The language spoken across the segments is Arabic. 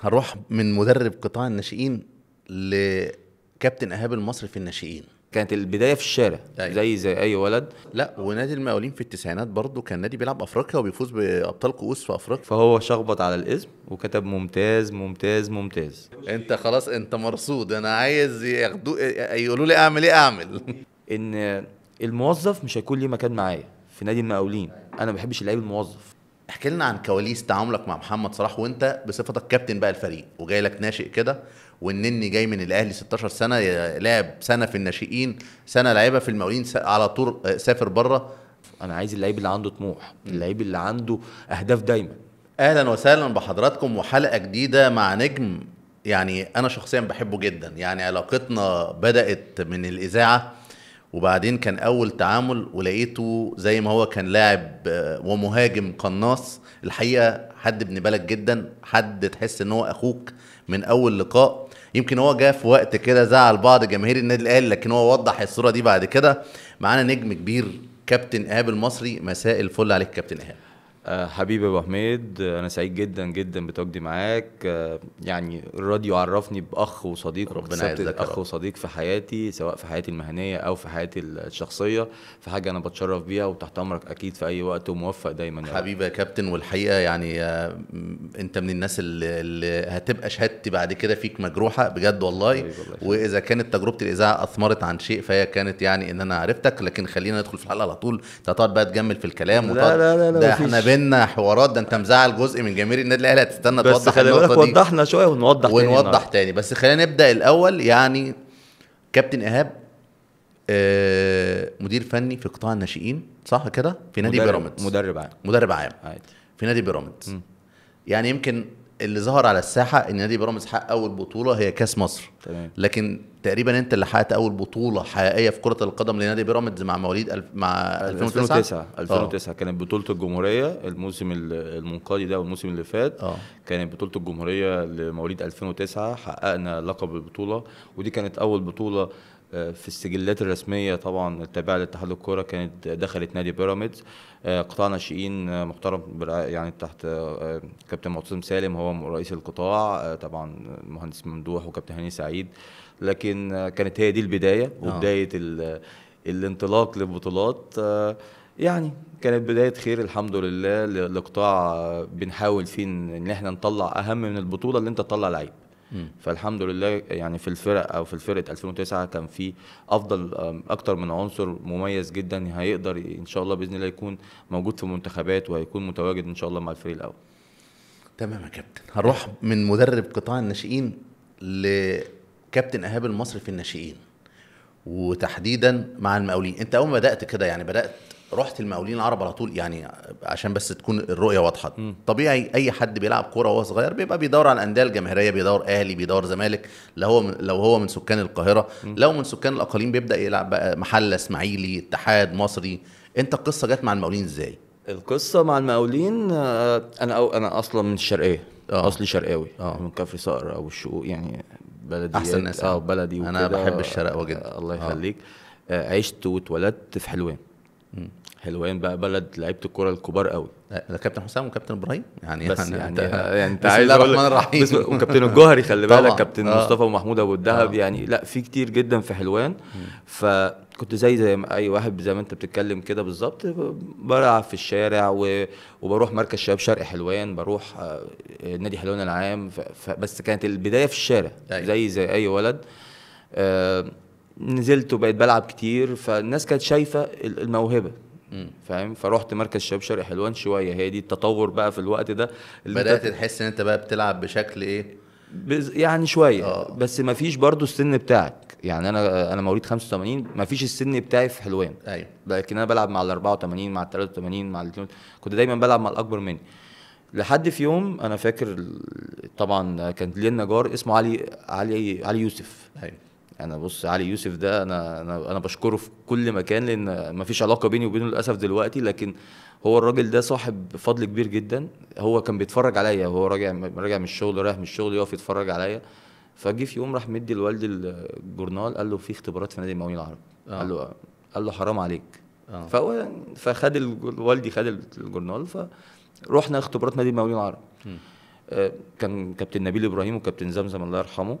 هروح من مدرب قطاع الناشئين لكابتن اهاب المصري في الناشئين كانت البدايه في الشارع أيوة. زي زي اي ولد لا ونادي المقاولين في التسعينات برضه كان نادي بيلعب افريقيا وبيفوز بابطال كؤوس في افريقيا فهو شخبط على الاسم وكتب ممتاز ممتاز ممتاز انت خلاص انت مرصود انا عايز ياخدوا يقولوا لي اعمل ايه اعمل ان الموظف مش هيكون ليه مكان معايا في نادي المقاولين انا ما بحبش اللعيب الموظف احكي لنا عن كواليس تعاملك مع محمد صلاح وانت بصفتك كابتن بقى الفريق وجاي لك ناشئ كده والنني جاي من الاهلي 16 سنه لعب سنه في الناشئين سنه لعبها في المقاولين على طول آه، سافر بره انا عايز اللعيب اللي عنده طموح اللعيب اللي عنده اهداف دايما اهلا وسهلا بحضراتكم وحلقه جديده مع نجم يعني انا شخصيا بحبه جدا يعني علاقتنا بدات من الاذاعه وبعدين كان اول تعامل ولقيته زي ما هو كان لاعب آه، ومهاجم قناص الحقيقه حد ابن بلد جدا حد تحس ان هو اخوك من اول لقاء يمكن هو جه في وقت كده زعل بعض جماهير النادي الاهلي لكن هو وضح الصوره دي بعد كده معانا نجم كبير كابتن ايهاب المصري مساء الفل عليك كابتن ايهاب آه، حبيبي ابو حميد آه، انا سعيد جدا جدا بتواجدي معاك آه، يعني الراديو عرفني باخ وصديق ربنا يعزك اخ وصديق في حياتي سواء في حياتي المهنيه او في حياتي الشخصيه في حاجه انا بتشرف بيها وتحت امرك اكيد في اي وقت وموفق دايما يا حبيبي يا كابتن والحقيقه يعني انت من الناس اللي, اللي هتبقى شهادتي بعد كده فيك مجروحه بجد والله واذا كانت تجربه الاذاعه اثمرت عن شيء فهي كانت يعني ان انا عرفتك لكن خلينا ندخل في الحلقه على طول انت هتقعد بقى تجمل في الكلام لا لا لا, لا ده احنا بينا حوارات ده انت مزعل جزء من جماهير النادي الاهلي هتستنى توضح بس خلينا وضحنا شويه ونوضح ونوضح تاني, تاني بس خلينا نبدا الاول يعني كابتن ايهاب آه مدير فني في قطاع الناشئين صح كده في نادي بيراميدز مدرب عام مدرب عام عادي في نادي بيراميدز يعني يمكن اللي ظهر على الساحه ان نادي بيراميدز حقق اول بطوله هي كاس مصر تمام لكن تقريبا انت اللي حققت اول بطوله حقيقيه في كره القدم لنادي بيراميدز مع مواليد الف... مع 2009 2009 2009 كانت بطوله الجمهوريه الموسم المنقضي ده والموسم اللي فات أوه. كانت بطوله الجمهوريه لمواليد 2009 حققنا لقب البطوله ودي كانت اول بطوله آه، في السجلات الرسميه طبعا التابعه لاتحاد الكوره كانت دخلت نادي بيراميدز آه، قطاع ناشئين آه، محترم يعني تحت كابتن معتصم سالم هو رئيس القطاع طبعا المهندس ممدوح وكابتن هاني سعيد لكن كانت هي دي البدايه آه. وبدايه الانطلاق للبطولات آه، يعني كانت بدايه خير الحمد لله لقطاع آه، بنحاول فيه ان احنا نطلع اهم من البطوله اللي انت تطلع لعيب فالحمد لله يعني في الفرق او في الفرقه 2009 كان في افضل اكتر من عنصر مميز جدا هيقدر ان شاء الله باذن الله يكون موجود في المنتخبات وهيكون متواجد ان شاء الله مع الفريق الاول تمام يا كابتن هنروح من مدرب قطاع الناشئين ل كابتن ايهاب المصري في الناشئين وتحديدا مع المقاولين انت اول ما بدات كده يعني بدات رحت المقاولين العرب على طول يعني عشان بس تكون الرؤيه واضحه م. طبيعي اي حد بيلعب كوره وهو صغير بيبقى بيدور على الانديه الجماهيريه بيدور اهلي بيدور زمالك لو هو لو هو من سكان القاهره م. لو من سكان الاقاليم بيبدا يلعب بقى محله اسماعيلي اتحاد مصري انت القصه جت مع المقاولين ازاي القصه مع المقاولين آه، انا انا اصلا من الشرقيه اه اصلي شرقاوي اه من كفر صقر او الشقوق يعني بلدي احسن ناس اه بلدي انا بحب الشرقاوه جدا آه الله آه. يخليك آه. عشت واتولدت في حلوان حلوان بقى بلد لعيبه الكوره الكبار قوي لا كابتن حسام وكابتن ابراهيم يعني بس يعني, يعني انت يعني انت عايز الرحمن الرحيم وكابتن الجوهري خلي بالك كابتن آه. مصطفى ومحمود ابو الدهب آه. يعني لا في كتير جدا في حلوان فكنت زي زي اي واحد زي ما انت بتتكلم كده بالظبط بلعب في الشارع وبروح مركز شباب شرق حلوان بروح آه، نادي حلوان العام بس كانت البدايه في الشارع أيوه. زي زي اي ولد آه... نزلت وبقيت بلعب كتير فالناس كانت شايفه الموهبه فاهم فرحت مركز شباب شرق حلوان شويه هي دي التطور بقى في الوقت ده بدات تحس ان انت بقى بتلعب بشكل ايه بز... يعني شويه أوه. بس ما فيش برضو السن بتاعك يعني انا انا مواليد 85 ما فيش السن بتاعي في حلوان ايوه لكن انا بلعب مع ال 84 مع ال 83 مع ال كنت دايما بلعب مع الاكبر مني لحد في يوم انا فاكر طبعا كان ليا نجار اسمه علي علي علي يوسف ايوه يعني بص علي يوسف ده انا انا انا بشكره في كل مكان لان ما فيش علاقه بيني وبينه للاسف دلوقتي لكن هو الراجل ده صاحب فضل كبير جدا هو كان بيتفرج عليا وهو راجع راجع من الشغل رايح من الشغل يقف يتفرج عليا فجه في يوم راح مدي لوالدي الجورنال قال له في اختبارات في نادي المقاولين العرب آه. قال له قال له حرام عليك آه. فهو فخد والدي خد الجورنال فروحنا اختبارات نادي المقاولين العرب آه كان كابتن نبيل ابراهيم وكابتن زمزم الله يرحمه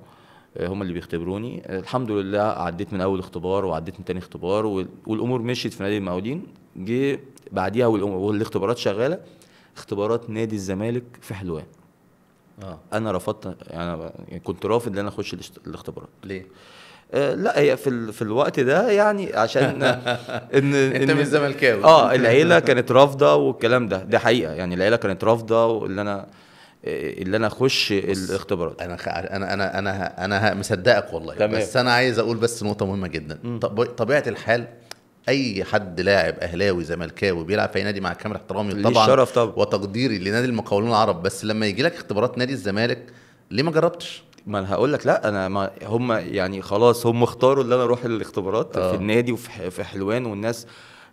آه، هم اللي بيختبروني آه، الحمد لله عديت من اول اختبار وعديت من تاني اختبار والامور مشيت في نادي المقاولين جه بعديها والاختبارات شغاله اختبارات نادي الزمالك في حلوان آه. انا رفضت يعني كنت رافض ان انا اخش الاختبارات ليه آه، لا هي في في الوقت ده يعني عشان ان انت مش زملكاوي اه العيله كانت رافضه والكلام ده ده حقيقه يعني العيله كانت رافضه واللي انا آه، اللي انا اخش الاختبارات انا خ... انا انا انا انا مصدقك والله تمام. بس انا عايز اقول بس نقطه مهمه جدا طب... طبيعه الحال اي حد لاعب اهلاوي زملكاوي بيلعب في نادي مع كامل احترامي طبعا الشرف طبعا وتقديري لنادي المقاولون العرب بس لما يجي لك اختبارات نادي الزمالك ليه ما جربتش ما انا هقول لك لا انا ما هم يعني خلاص هم اختاروا ان انا اروح الاختبارات آه. في النادي وفي حلوان والناس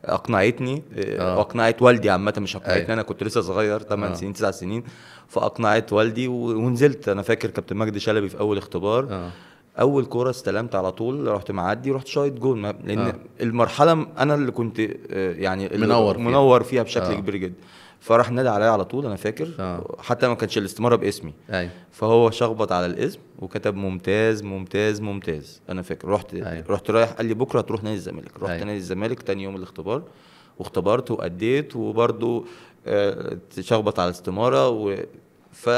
اقنعتني آه. آه. اقنعت والدي عامه مش اقنعتني انا كنت لسه صغير 8 آه. سنين 9 سنين فاقنعت والدي ونزلت انا فاكر كابتن مجدي شلبي في اول اختبار آه. اول كوره استلمت على طول رحت معدي رحت شايط جول لان آه. المرحله انا اللي كنت آه، يعني منور فيها. منور فيها بشكل آه. كبير جدا فراح نادى عليا على طول انا فاكر آه. حتى ما كانش الاستماره باسمي أي. أيوه. فهو شخبط على الاسم وكتب ممتاز ممتاز ممتاز انا فاكر رحت أي. أيوه. رحت رايح قال لي بكره هتروح نادي الزمالك رحت أيوه. نادي الزمالك تاني يوم الاختبار واختبرت واديت وبرده آه شخبط على الاستماره و ف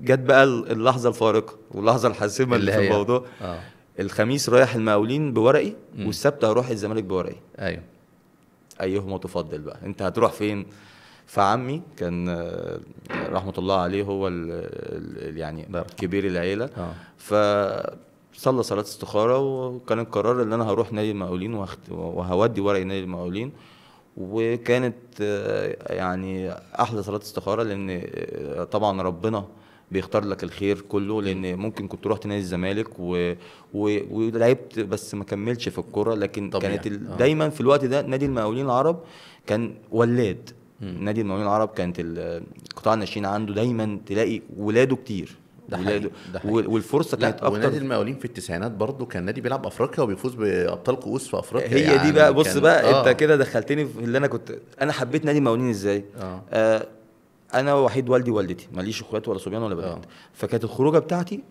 جت بقى اللحظه الفارقه واللحظه الحاسمه اللي, اللي في الموضوع آه. الخميس رايح المقاولين بورقي والسبت هروح الزمالك بورقي ايوه ايهما تفضل بقى انت هتروح فين فعمي كان رحمه الله عليه هو الـ الـ يعني كبير العيله آه. فصلى صلاة استخارة وكان القرار ان انا هروح نادي المقاولين وهودي ورقي نادي المقاولين وكانت يعني احلى صلاة استخارة لان طبعا ربنا بيختار لك الخير كله لان ممكن كنت رحت نادي الزمالك و... و... ولعبت بس ما كملتش في الكوره لكن طبيعي. كانت اه. دايما في الوقت ده نادي المقاولين العرب كان ولاد نادي المقاولين العرب كانت قطاع الناشئين عنده دايما تلاقي ولاده كتير ده حقيقي. ده حقيقي. والفرصه كانت اكتر ونادي المقاولين في التسعينات برضه كان نادي بيلعب افريقيا وبيفوز بابطال كؤوس في افريقيا هي يعني دي بقى بص كان... بقى آه. انت كده دخلتني في اللي انا كنت انا حبيت نادي المقاولين ازاي آه. آه انا وحيد والدي ووالدتي ماليش اخوات ولا صبيان ولا بنات آه. فكانت الخروجه بتاعتي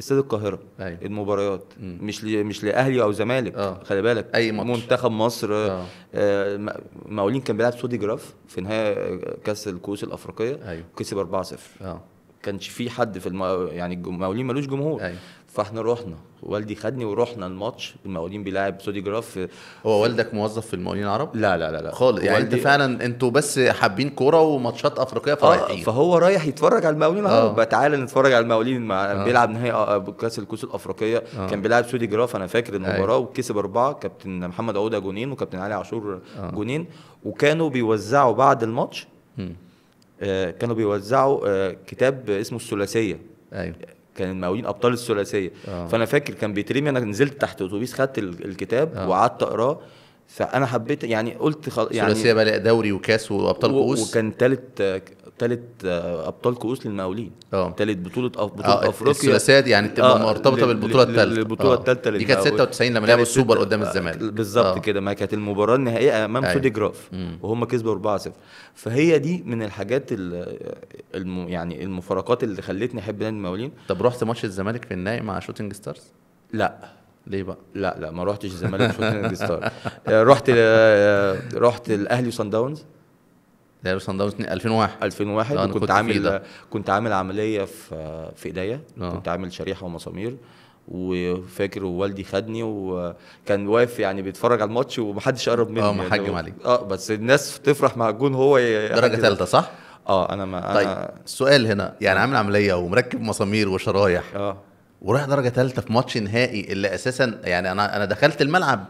استاد القاهره أيوة. المباريات مم. مش مش لاهلي او زمالك آه. خلي بالك اي ماتش منتخب مصر آه. آه مقاولين كان بيلعب سودي جراف في نهايه كاس الكؤوس الافريقيه أيوة. كسب 4-0 اه كانش في حد في الم... يعني مقاولين ملوش جمهور أيوة. فاحنا رحنا والدي خدني ورحنا الماتش المقاولين بيلعب سودي جراف هو والدك موظف في المقاولين العرب؟ لا لا لا لا خالص يعني انت فعلا انتوا بس حابين كوره وماتشات افريقيه آه، فرايحين آه فهو رايح يتفرج على المقاولين العرب آه. تعالى نتفرج على المقاولين مع آه. بيلعب نهائي آه، كاس الكؤوس الافريقيه آه. كان بيلعب سودي جراف انا فاكر المباراه أيوه. وكسب اربعه كابتن محمد عوده جونين وكابتن علي عاشور آه. جونين وكانوا بيوزعوا بعد الماتش آه كانوا بيوزعوا آه كتاب اسمه الثلاثيه ايوه كان المقاولين ابطال الثلاثيه آه. فانا فاكر كان بيترمي انا نزلت تحت اتوبيس خدت الكتاب آه. وقعدت اقراه فانا حبيت يعني قلت خل... يعني ثلاثيه بقى دوري وكاس وابطال كؤوس و... وكان ثالث ثالث آه، ابطال كؤوس للمقاولين اه ثالث بطوله أف... بطوله آه. افريقيا الثلاثيه دي يعني بتبقى آه. مرتبطه بالبطوله الثالثه البطوله الثالثه آه. دي كانت 96 لما لعبوا السوبر قدام الزمالك آه، بالظبط آه. كده ما كانت المباراه النهائيه امام أيوه. سودي جراف وهم كسبوا 4-0 فهي دي من الحاجات الم... يعني المفارقات اللي خلتني احب نادي المقاولين طب رحت ماتش الزمالك في النهائي مع شوتنج ستارز؟ لا ليه بقى؟ لا لا ما رحتش الزمالك شوتنج ستارز رحت رحت الاهلي وصن داونز الاهلي سان داونز 2001 2001 كنت, كنت عامل كنت عامل عمليه في في ايديا آه. كنت عامل شريحه ومسامير وفاكر ووالدي خدني وكان واقف يعني بيتفرج على الماتش ومحدش قرب مني اه محجم يعني عليك اه بس الناس تفرح مع الجون هو درجه ثالثه صح؟ اه انا ما طيب أنا... السؤال هنا يعني عامل عمليه ومركب مسامير وشرايح اه ورايح درجه ثالثه في ماتش نهائي اللي اساسا يعني انا انا دخلت الملعب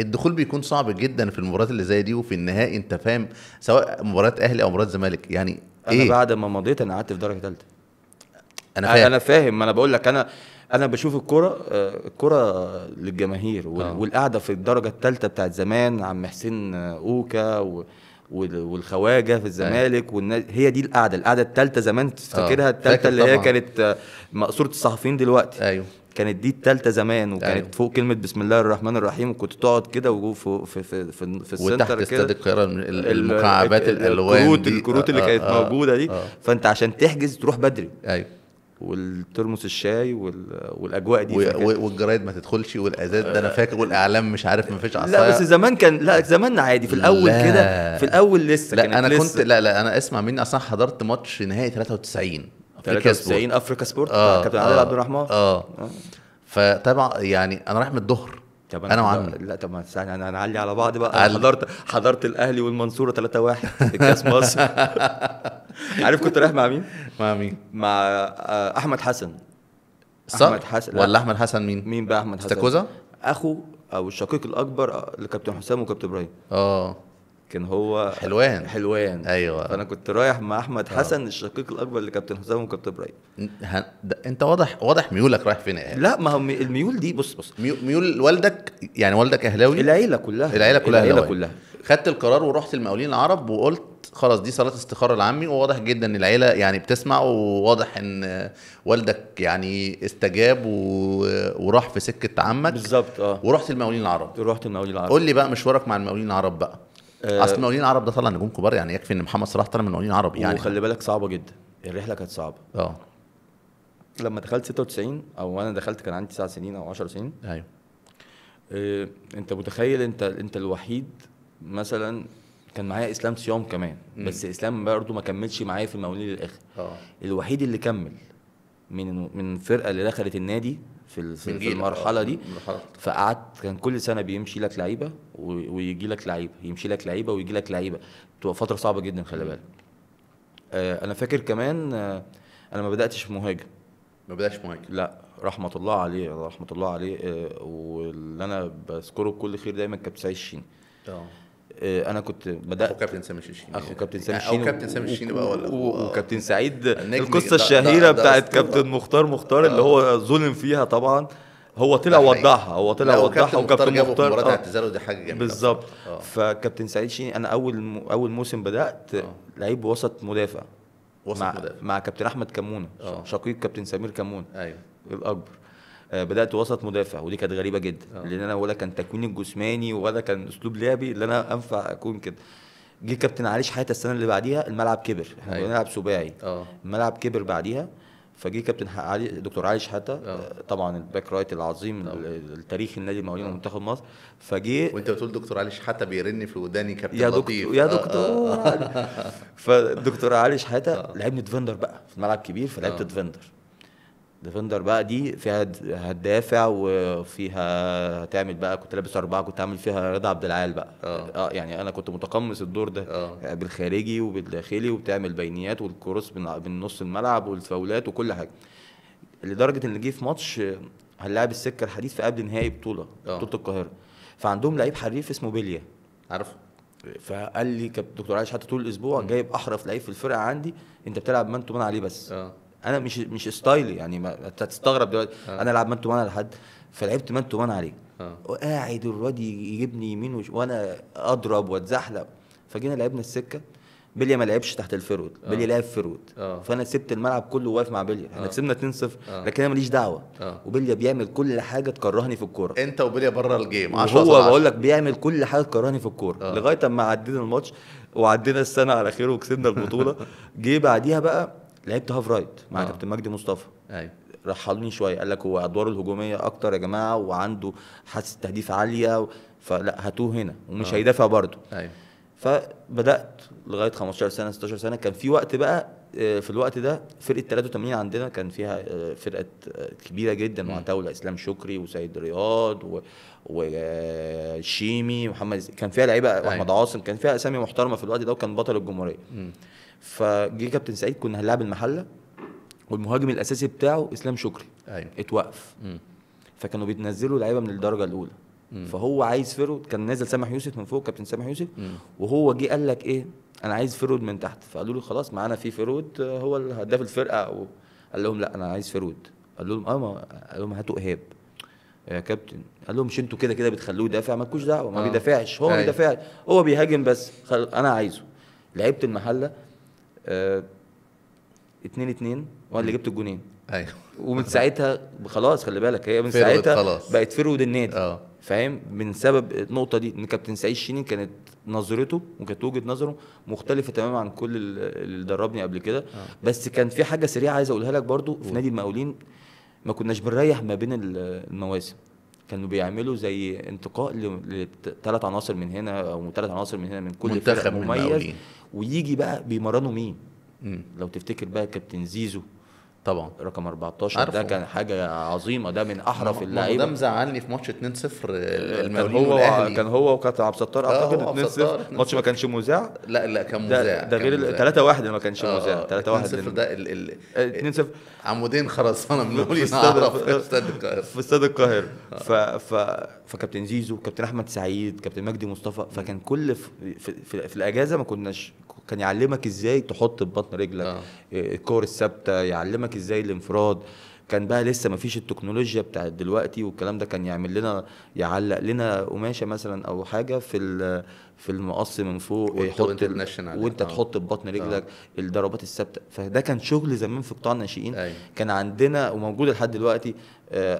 الدخول بيكون صعب جدا في المباريات اللي زي دي وفي النهائي انت فاهم سواء مباريات اهلي او مباريات زمالك يعني إيه؟ انا بعد ما مضيت انا قعدت في درجه ثالثه انا فاهم انا فاهم ما انا بقول لك انا انا بشوف الكره الكره آه، للجماهير آه. والقعده في الدرجه الثالثه بتاعت زمان عم حسين اوكا و والخواجه في الزمالك أيوة. والناس هي دي القعده القعده الثالثه زمان فاكرها الثالثه آه. اللي هي كانت مقصوره الصحفيين دلوقتي ايوه كانت دي التالتة زمان وكانت أيوه. فوق كلمة بسم الله الرحمن الرحيم وكنت تقعد كده وجوه في في في, في السنتر كده وتحت استاد القاهرة المكعبات الألوان الكروت دي. الكروت اللي آه كانت آه موجودة دي آه. فأنت عشان تحجز تروح بدري أيوه والترمس الشاي والاجواء دي والجرايد ما تدخلش والازاز ده انا فاكر والاعلام مش عارف ما فيش عصايه لا بس زمان كان لا زمان عادي في الاول كده في الاول لسه لا انا لسة. كنت لا لا انا اسمع مني اصلا حضرت ماتش نهائي 93 93 افريكا سبورت آه كابتن عادل آه عبد الرحمن اه فطبعا يعني انا رايح من الظهر طب انا, أنا لا طب ما انا هنعلي على بعض بقى أنا حضرت حضرت الاهلي والمنصوره 3 1 في كاس مصر عارف كنت رايح مع مين؟ مع مين؟ مع آه، احمد حسن صح احمد حسن ولا احمد حسن مين؟ مين بقى احمد حسن؟ استاكوزا؟ اخو او الشقيق الاكبر آه، لكابتن حسام وكابتن ابراهيم اه كان هو حلوان حلوان ايوه فانا كنت رايح مع احمد آه. حسن أوه. الشقيق الاكبر لكابتن حسام وكابتن ابراهيم انت واضح واضح ميولك رايح فين لا ما هو الميول دي بص بص ميول والدك يعني والدك اهلاوي العيله كلها العيله كلها العيله كلها, كلها. خدت القرار ورحت المقاولين العرب وقلت خلاص دي صلاه استخاره لعمي وواضح جدا ان العيله يعني بتسمع وواضح ان والدك يعني استجاب و... وراح في سكه عمك بالظبط اه ورحت المقاولين العرب رحت المقاولين العرب قول لي بقى مشوارك مع المقاولين العرب بقى آه، اصل مقاولين عرب ده طلع نجوم كبار يعني يكفي ان محمد صلاح طلع من مقاولين عرب يعني وخلي بالك صعبه جدا الرحله كانت صعبه اه لما دخلت 96 او انا دخلت كان عندي 9 سنين او 10 سنين ايوه إيه انت متخيل انت انت الوحيد مثلا كان معايا اسلام صيام كمان م. بس اسلام برضه ما كملش معايا في المقاولين للاخر اه الوحيد اللي كمل من من الفرقه اللي دخلت النادي في في المرحله آه، دي فقعدت كان كل سنه بيمشي لك لعيبه ويجي لك لعيبه يمشي لك لعيبه ويجي لك لعيبه تبقى فتره صعبه جدا خلي بالك آه، انا فاكر كمان آه، انا ما بداتش مهاجم ما بداتش مهاجم لا رحمه الله عليه رحمه الله عليه واللي انا بذكره بكل خير دايما كابتن سعيد الشيني اه آه، انا كنت بدات اخو كابتن سامي شيشين اخو كابتن سامي آه، شيشين او كابتن سامي شيشين بقى ولا وكابتن سعيد آه، القصه الشهيره بتاعت كابتن مختار مختار اللي هو ظلم فيها طبعا هو طلع وضحها هو طلع وضحها وكابتن مختار مباراه اعتزاله دي حاجه جميله بالظبط فكابتن سعيد شيني انا اول اول موسم بدات لعيب وسط مدافع وسط مع, مدافع. مع كابتن احمد كمونه شقيق كابتن سمير كمونه ايوه الاكبر آه، بدات وسط مدافع ودي كانت غريبه جدا أوه. لان انا ولا كان تكوين الجسماني ولا كان اسلوب لعبي اللي انا انفع اكون كده جه كابتن علي شحاته السنه اللي بعديها الملعب كبر احنا أيوه. بنلعب سباعي آه. الملعب كبر بعديها فجه كابتن علي دكتور علي شحاته آه. طبعا الباك رايت العظيم التاريخي النادي المقاولين ومنتخب مصر فجه وانت بتقول دكتور علي شحاته بيرن في وداني كابتن يا لطيف يا دكتور فدكتور علي شحاته لعبني ديفندر بقى في الملعب كبير فلعبت ديفندر ديفندر بقى دي فيها هتدافع وفيها هتعمل بقى كنت لابس اربعه كنت عامل فيها رضا عبد العال بقى أوه. اه يعني انا كنت متقمص الدور ده أوه. آه، بالخارجي وبالداخلي وبتعمل بينيات والكروس من نص الملعب والفاولات وكل حاجه لدرجه ان جه في ماتش هنلاعب السكه الحديد في قبل نهائي بطوله أوه. بطوله القاهره فعندهم لعيب حريف اسمه بيليا عارفه فقال لي كابتن دكتور عايش حتى طول الاسبوع جايب احرف لعيب في الفرقه عندي انت بتلعب مان تو مان عليه بس أوه. انا مش مش ستايلي يعني انت هتستغرب دلوقتي آه. انا العب مان تو مان على حد فلعبت مان تو مان عليه آه. وقاعد الواد يجيبني يمين وش... وانا اضرب واتزحلق فجينا لعبنا السكه بيليا ما لعبش تحت الفيرود آه. بيليا لعب فيرود آه. فانا سبت الملعب كله واقف مع بيليا احنا آه. كسبنا 2 0 آه. لكن انا ماليش دعوه آه. وبيليا بيعمل كل حاجه تكرهني في الكوره انت وبيليا بره الجيم هو بقول لك بيعمل كل حاجه تكرهني في الكوره آه. لغايه اما عدينا الماتش وعدينا السنه على خير وكسبنا البطوله جه بعديها بقى لعبت هاف رايت مع آه. كابتن مجدي مصطفى ايوه رحلوني شويه قال لك هو ادواره الهجوميه اكتر يا جماعه وعنده حاسه تهديف عاليه فلا هاتوه هنا ومش آه. هيدافع برضه ايوه فبدات لغايه 15 سنه 16 سنه كان في وقت بقى آه، في الوقت ده فرقه 83 عندنا كان فيها آه، فرقه كبيره جدا معتوله اسلام شكري وسيد رياض و... وشيمي محمد كان فيها لعيبه أيوه. احمد عاصم كان فيها اسامي محترمه في الوقت ده وكان بطل الجمهوريه فجي كابتن سعيد كنا هنلعب المحله والمهاجم الاساسي بتاعه اسلام شكري ايوه اتوقف مم. فكانوا بيتنزلوا لعيبه من الدرجه الاولى مم. فهو عايز فرود كان نازل سامح يوسف من فوق كابتن سامح يوسف مم. وهو جه قال لك ايه انا عايز فرود من تحت فقالوا له خلاص معانا في فرود هو هداف الفرقه و... قال لهم لا انا عايز فرود قال لهم اه ما قال لهم هاتوا ايهاب يا كابتن قال لهم مش انتوا كده كده بتخلوه يدافع مالكوش دعوه ما آه. بيدافعش هو ما أيوه. بيدافعش هو بيهاجم بس خل... انا عايزه لعيبه المحله 2 2 وانا اللي جبت الجونين ايوه ومن ساعتها خلاص خلي بالك هي من ساعتها خلاص. بقت فرود النادي اه فاهم من سبب النقطه دي ان كابتن سعيد شيني كانت نظرته وكانت وجهه نظره مختلفه تماما عن كل اللي دربني قبل كده آه. بس كان في حاجه سريعه عايز اقولها لك برضو في نادي المقاولين ما كناش بنريح ما بين المواسم كانوا بيعملوا زي انتقاء لثلاث عناصر من هنا او ثلاث عناصر من هنا من كل منتخب مميز من ويجي بقى بيمرنوا مين مم. لو تفتكر بقى كابتن زيزو طبعا رقم 14 عارفه. ده كان حاجه عظيمه ده من احرف اللعيبه ده مزعلني في ماتش 2-0 كان هو والأهلي. كان هو وكابتن عبد الستار آه، اعتقد 2-0 ماتش ما كانش مذاع لا لا كان مذاع ده, ده غير 3-1 ما كانش مذاع 3-1 0 ده 2-0 آه، عمودين خرسانه من في استاد القاهره في استاد القاهره آه. ف ف فكابتن زيزو كابتن احمد سعيد كابتن مجدي مصطفى فكان كل في, في, في الاجازه ما كناش كان يعلمك ازاي تحط ببطن رجلك آه. آه. الكور الثابته يعلمك ازاي الانفراد كان بقى لسه ما فيش التكنولوجيا بتاعت دلوقتي والكلام ده كان يعمل لنا يعلق لنا قماشه مثلا او حاجه في في المقص من فوق ويحط وانت آه. تحط ببطن آه. رجلك آه. الضربات الثابته فده كان شغل زمان في قطاع الناشئين أي. كان عندنا وموجود لحد دلوقتي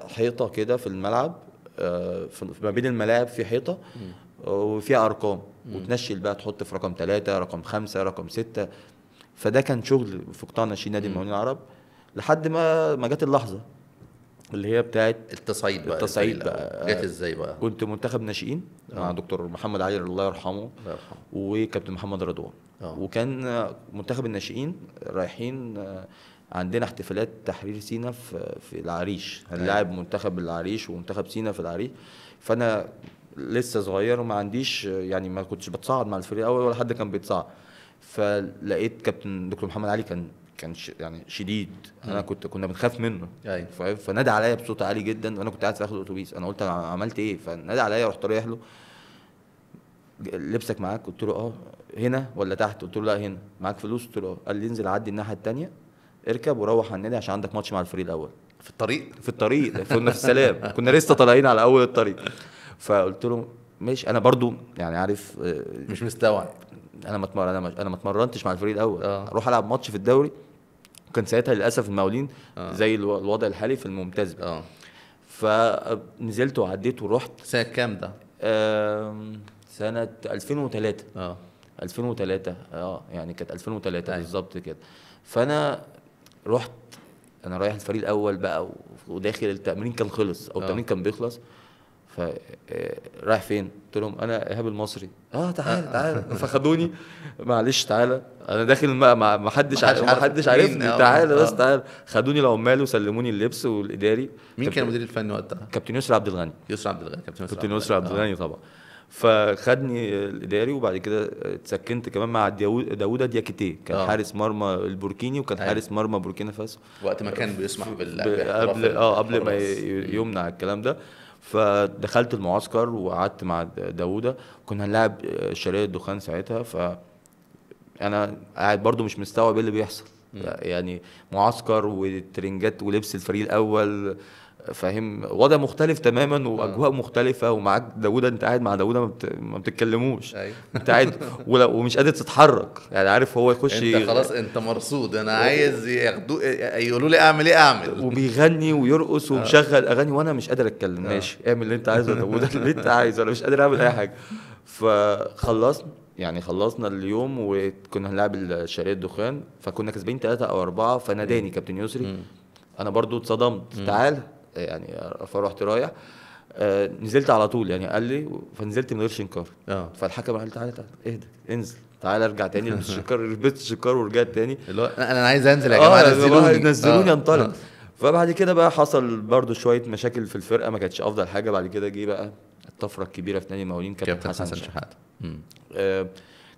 حيطه كده في الملعب ما بين الملاعب في حيطه وفيها ارقام وتنشل بقى تحط في رقم ثلاثة رقم خمسة رقم ستة فده كان شغل في قطاع ناشئين نادي المقاولين العرب لحد ما ما جت اللحظه اللي هي بتاعت التصعيد بقى التصعيد بقى جت ازاي بقى كنت منتخب ناشئين مع آه. دكتور محمد علي الله يرحمه الله يرحمه وكابتن محمد رضوان آه. وكان منتخب الناشئين رايحين آه، عندنا احتفالات تحرير سينا في في العريش هنلاعب أيوة. منتخب العريش ومنتخب سينا في العريش فانا لسه صغير وما عنديش يعني ما كنتش بتصعد مع الفريق الاول ولا حد كان بيتصعد فلقيت كابتن دكتور محمد علي كان كان يعني شديد انا كنت كنا بنخاف منه ايوه فنادى عليا بصوت عالي جدا وانا كنت قاعد في اخر الاتوبيس انا قلت انا عملت ايه فنادى عليا رحت رايح له لبسك معاك قلت له اه هنا ولا تحت قلت له لا هنا معاك فلوس قلت له قال لي انزل عدي الناحيه الثانيه اركب وروح على النادي عشان عندك ماتش مع الفريق الاول في الطريق في الطريق كنا في السلام كنا لسه طالعين على اول الطريق فقلت له ماشي انا برضو يعني عارف آه، مش مستوعب انا ما اتمرن انا ما انا ما اتمرنتش مع الفريق الاول آه. اروح العب ماتش في الدوري كان ساعتها للاسف المقاولين آه. زي الوضع الحالي في الممتاز بقى. آه. فنزلت وعديت ورحت سنه كام ده؟ سنه 2003 اه 2003 اه يعني كانت 2003 آه. أيوه. بالظبط كده فانا رحت انا رايح الفريق الاول بقى وداخل التمرين كان خلص او آه. التمرين كان بيخلص فرايح فين؟ قلت لهم انا ايهاب المصري اه تعال آه. تعال فخدوني معلش تعالى انا داخل ما حدش ما حدش عارفني آه. تعالى بس آه. تعال خدوني العمال وسلموني اللبس والاداري مين كان المدير الفني وقتها؟ كابتن يسري عبد الغني يسري عبد الغني كابتن يسري عبد الغني طبعا فخدني الاداري وبعد كده اتسكنت كمان مع داوود دياكيتي كان أوه. حارس مرمى البوركيني وكان أيوه. حارس مرمى بوركينا فاسو وقت ما كان بيسمح بال قبل اه قبل ما يمنع الكلام ده فدخلت المعسكر وقعدت مع داوودة كنا هنلعب آه، شرية الدخان ساعتها ف انا قاعد برضو مش مستوعب ايه اللي بيحصل يعني معسكر وترنجات ولبس الفريق الاول فاهم وضع مختلف تماما آه. واجواء مختلفه ومعاك داوود انت قاعد مع داوود ما, بت... ما بتتكلموش أيوة. انت قاعد ومش قادر تتحرك يعني عارف هو يخش انت خلاص انت مرصود انا عايز ياخدو... يقولوا لي اعمل ايه اعمل وبيغني ويرقص آه. ومشغل اغاني وانا مش قادر اتكلم آه. ماشي اعمل اللي انت عايزه يا داوود اللي انت عايزه انا مش قادر اعمل اي حاجه فخلصنا يعني خلصنا اليوم وكنا هنلعب الشرقية الدخان فكنا كسبين ثلاثة أو أربعة فناداني كابتن يسري أنا برضو اتصدمت تعال يعني فرحت رايح آه نزلت على طول يعني قال لي فنزلت من غير شنكار اه فالحكم قال تعالى تعالى اهدى انزل تعالى ارجع تاني لبس الشكار لبست الشنكار ورجعت تاني اللي هو انا عايز انزل يا آه، جماعه آه نزلوني نزلوني آه. انطلق آه. فبعد كده بقى حصل برضو شويه مشاكل في الفرقه ما كانتش افضل حاجه بعد كده جه بقى الطفره الكبيره في نادي المقاولين كابتن حسن, حسن شحاته آه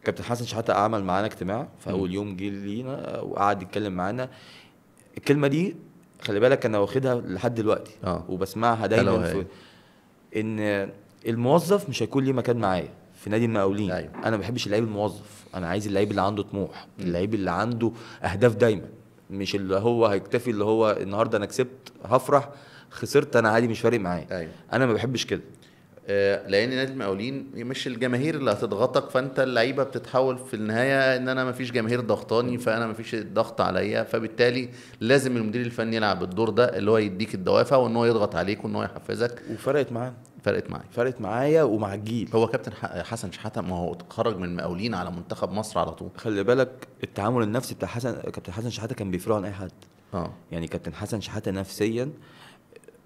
كابتن حسن شحاته عمل معانا اجتماع في اول يوم جه لينا وقعد يتكلم معانا الكلمه دي خلي بالك انا واخدها لحد دلوقتي اه وبسمعها دايما في ان الموظف مش هيكون ليه مكان معايا في نادي المقاولين أيوة. انا ما بحبش اللعيب الموظف انا عايز اللعيب اللي عنده طموح اللعيب اللي عنده اهداف دايما مش اللي هو هيكتفي اللي هو النهارده انا كسبت هفرح خسرت انا عادي مش فارق معايا أيوة. انا ما بحبش كده آه، لان نادي المقاولين مش الجماهير اللي هتضغطك فانت اللعيبه بتتحول في النهايه ان انا مفيش جماهير ضغطاني فانا مفيش ضغط عليا فبالتالي لازم المدير الفني يلعب الدور ده اللي هو يديك الدوافع وان هو يضغط عليك وان هو يحفزك وفرقت معانا فرقت معايا فرقت معايا ومع الجيل هو كابتن حسن شحاته ما هو اتخرج من المقاولين على منتخب مصر على طول خلي بالك التعامل النفسي بتاع حسن كابتن حسن شحاته كان بيفرق عن اي حد اه يعني كابتن حسن شحاته نفسيا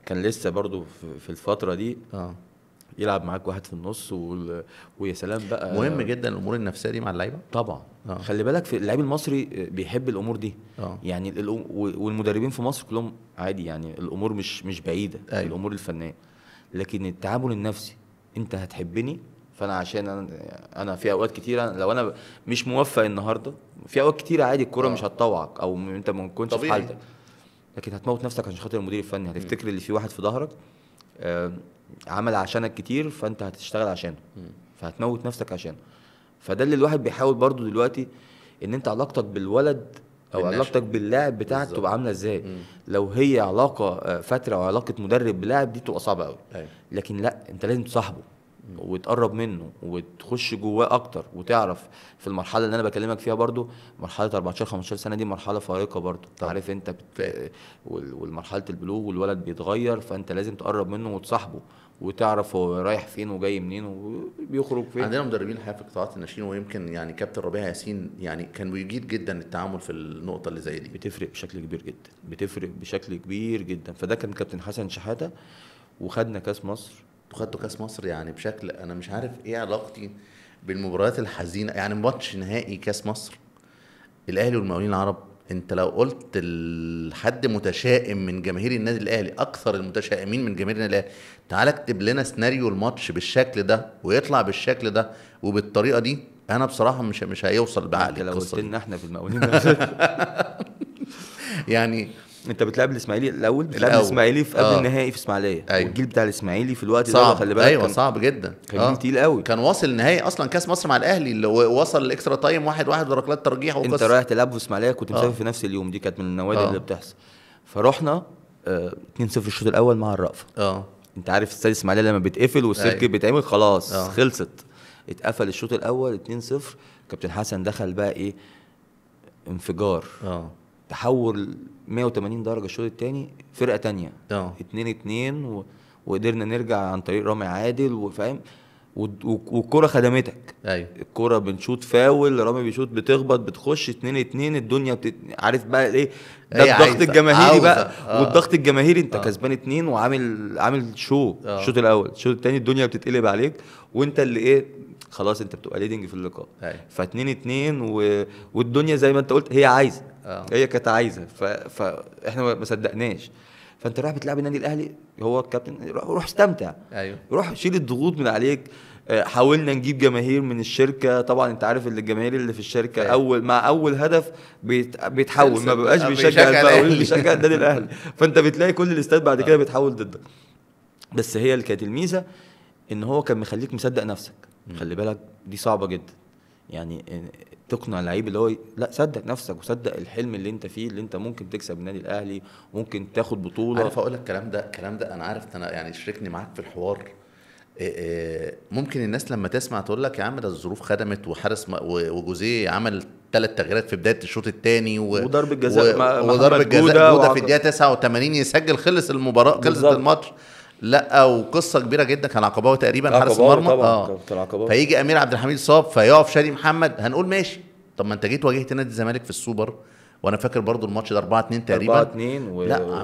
كان لسه برضه في الفتره دي اه يلعب معاك واحد في النص ويا سلام بقى مهم جدا الامور النفسيه دي مع اللعيبه طبعا آه. خلي بالك في اللعيب المصري بيحب الامور دي آه. يعني الأم... والمدربين في مصر كلهم عادي يعني الامور مش مش بعيده أيوة. الامور الفنيه لكن التعامل النفسي انت هتحبني فانا عشان انا انا في اوقات كتيره لو انا مش موفق النهارده في اوقات كتيره عادي الكوره آه. مش هتطوعك او انت ما تكونش في حالتك لكن هتموت نفسك عشان خاطر المدير الفني هتفتكر اللي في واحد في ظهرك آه، عمل عشانك كتير فانت هتشتغل عشانه فهتموت نفسك عشانه فده اللي الواحد بيحاول برضه دلوقتي ان انت علاقتك بالولد او بالناشر. علاقتك باللاعب بتاعك تبقى عامله ازاي لو هي علاقه آه، فتره وعلاقه مدرب بلاعب دي تبقى صعبه قوي أيوة. لكن لا انت لازم تصاحبه وتقرب منه وتخش جواه اكتر وتعرف في المرحله اللي انا بكلمك فيها برضو مرحله 14 15 سنه دي مرحله فارقه برضو طبعا. عارف انت بت... والمرحله البلوغ والولد بيتغير فانت لازم تقرب منه وتصاحبه وتعرف هو رايح فين وجاي منين وبيخرج فين عندنا مدربين الحقيقه في قطاعات الناشئين ويمكن يعني كابتن ربيع ياسين يعني كان بيجيد جدا التعامل في النقطه اللي زي دي بتفرق بشكل كبير جدا بتفرق بشكل كبير جدا فده كان كابتن حسن شحاته وخدنا كاس مصر خدتوا كاس مصر يعني بشكل انا مش عارف ايه علاقتي بالمباريات الحزينه يعني ماتش نهائي كاس مصر الاهلي والمقاولين العرب انت لو قلت لحد متشائم من جماهير النادي الاهلي اكثر المتشائمين من جماهير النادي الاهلي تعالى اكتب لنا سيناريو الماتش بالشكل ده ويطلع بالشكل ده وبالطريقه دي انا بصراحه مش مش هيوصل بعقلي لو قلت لنا احنا في المقاولين يعني انت بتلعب الاسماعيلي الاول بتلعب الاسماعيلي في قبل آه. النهائي في اسماعيليه أيوة. والجيل بتاع الاسماعيلي في الوقت صعب. ده خلي بالك ايوه كان... صعب جدا كان آه. تقيل قوي كان واصل النهائي اصلا كاس مصر مع الاهلي اللي وصل الاكسترا تايم واحد واحد وركلات ترجيح وقص. انت رايح تلعب في اسماعيليه كنت مسافر آه. في نفس اليوم دي كانت من النوادر آه. اللي بتحصل فرحنا 2-0 آه الشوط الاول مع الرأفه اه انت عارف استاد اسماعيليه لما بيتقفل والسلك أيوة. بيتعمل خلاص آه. خلصت اتقفل الشوط الاول 2-0 كابتن حسن دخل بقى ايه انفجار اه تحول 180 درجه الشوط الثاني فرقه تانية اه 2 2 وقدرنا نرجع عن طريق رامي عادل وفاهم والكرة خدمتك ايوه الكرة بنشوط فاول رامي بيشوط بتخبط بتخش 2 2 الدنيا بتت... عارف بقى ايه ده أي الضغط الجماهيري بقى آه. والضغط الجماهيري انت آه. كسبان 2 وعامل عامل شو آه. الشوط الاول الشوط الثاني الدنيا بتتقلب عليك وانت اللي ايه خلاص انت بتبقى ليدنج في اللقاء ف ف2 2 و... والدنيا زي ما انت قلت هي عايزه آه. هي كانت عايزه ف... فاحنا ما صدقناش فانت رايح بتلعب النادي الاهلي هو الكابتن روح, روح استمتع ايوه روح شيل الضغوط من عليك آه، حاولنا نجيب جماهير من الشركه طبعا انت عارف اللي الجماهير اللي في الشركه أيوة. اول مع اول هدف بيت... بيتحول ما بيبقاش آه، بيشجع بيشجع النادي الاهلي فانت بتلاقي كل الاستاد بعد كده آه. بيتحول ضدك بس هي اللي كانت الميزه ان هو كان مخليك مصدق نفسك خلي بالك دي صعبه جدا يعني تقنع اللعيب اللي هو لا صدق نفسك وصدق الحلم اللي انت فيه اللي انت ممكن تكسب النادي الاهلي ممكن تاخد بطوله عارف اقول لك الكلام ده الكلام ده انا عارف انا يعني شركني معاك في الحوار ممكن الناس لما تسمع تقول لك يا عم ده الظروف خدمت وحارس وجوزيه عمل ثلاث تغييرات في بدايه الشوط الثاني و... وضرب الجزاء وضرب الجزاء جوده, جودة في الدقيقه 89 يسجل خلص المباراه خلصت الماتش لا وقصه كبيره جدا كان عقباوي تقريبا حارس المرمى اه فيجي امير عبد الحميد صاب فيقف شادي محمد هنقول ماشي طب ما انت جيت واجهت نادي الزمالك في السوبر وانا فاكر برضو الماتش ده 4 2 تقريبا 4 2 و... لا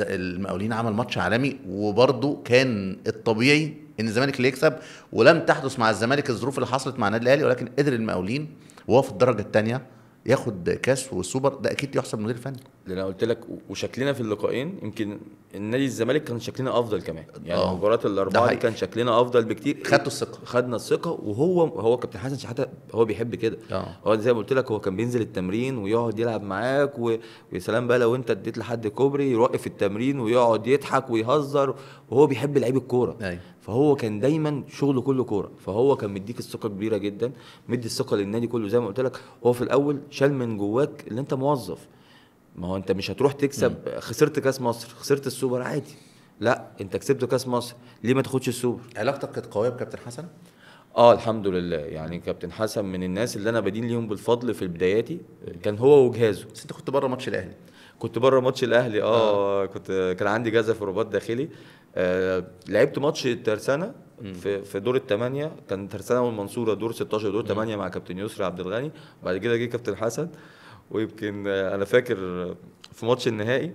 المقاولين عمل ماتش عالمي وبرضو كان الطبيعي ان الزمالك اللي يكسب ولم تحدث مع الزمالك الظروف اللي حصلت مع النادي الاهلي ولكن قدر المقاولين وهو في الدرجه الثانيه ياخد كاس وسوبر ده اكيد يحسب مدير فني ده انا قلت لك وشكلنا في اللقاءين يمكن النادي الزمالك كان شكلنا افضل كمان يعني آه. مباراه الاربعه دي كان شكلنا افضل بكتير خدتوا الثقه خدنا الثقه وهو هو كابتن حسن شحاته هو بيحب كده آه. هو زي ما قلت لك هو كان بينزل التمرين ويقعد يلعب معاك ويا سلام بقى لو انت اديت لحد كوبري يوقف التمرين ويقعد يضحك ويهزر وهو بيحب لعيب الكوره أيوه. فهو كان دايما شغله كله كوره فهو كان مديك الثقه كبيره جدا مدي الثقه للنادي كله زي ما قلت لك هو في الاول شال من جواك ان انت موظف ما هو انت مش هتروح تكسب خسرت كاس مصر خسرت السوبر عادي لا انت كسبت كاس مصر ليه ما تاخدش السوبر علاقتك كانت قويه بكابتن حسن اه الحمد لله يعني كابتن حسن من الناس اللي انا بدين ليهم بالفضل في بداياتي كان هو وجهازه بس انت كنت بره ماتش الاهلي كنت بره ماتش الاهلي آه, اه كنت كان عندي جازة في رباط داخلي آه لعبت ماتش الترسانه في في دور الثمانيه كان ترسانه والمنصوره دور 16 دور 8 مع كابتن يسري عبد الغني وبعد كده جه كابتن حسن ويمكن آه، انا فاكر في ماتش النهائي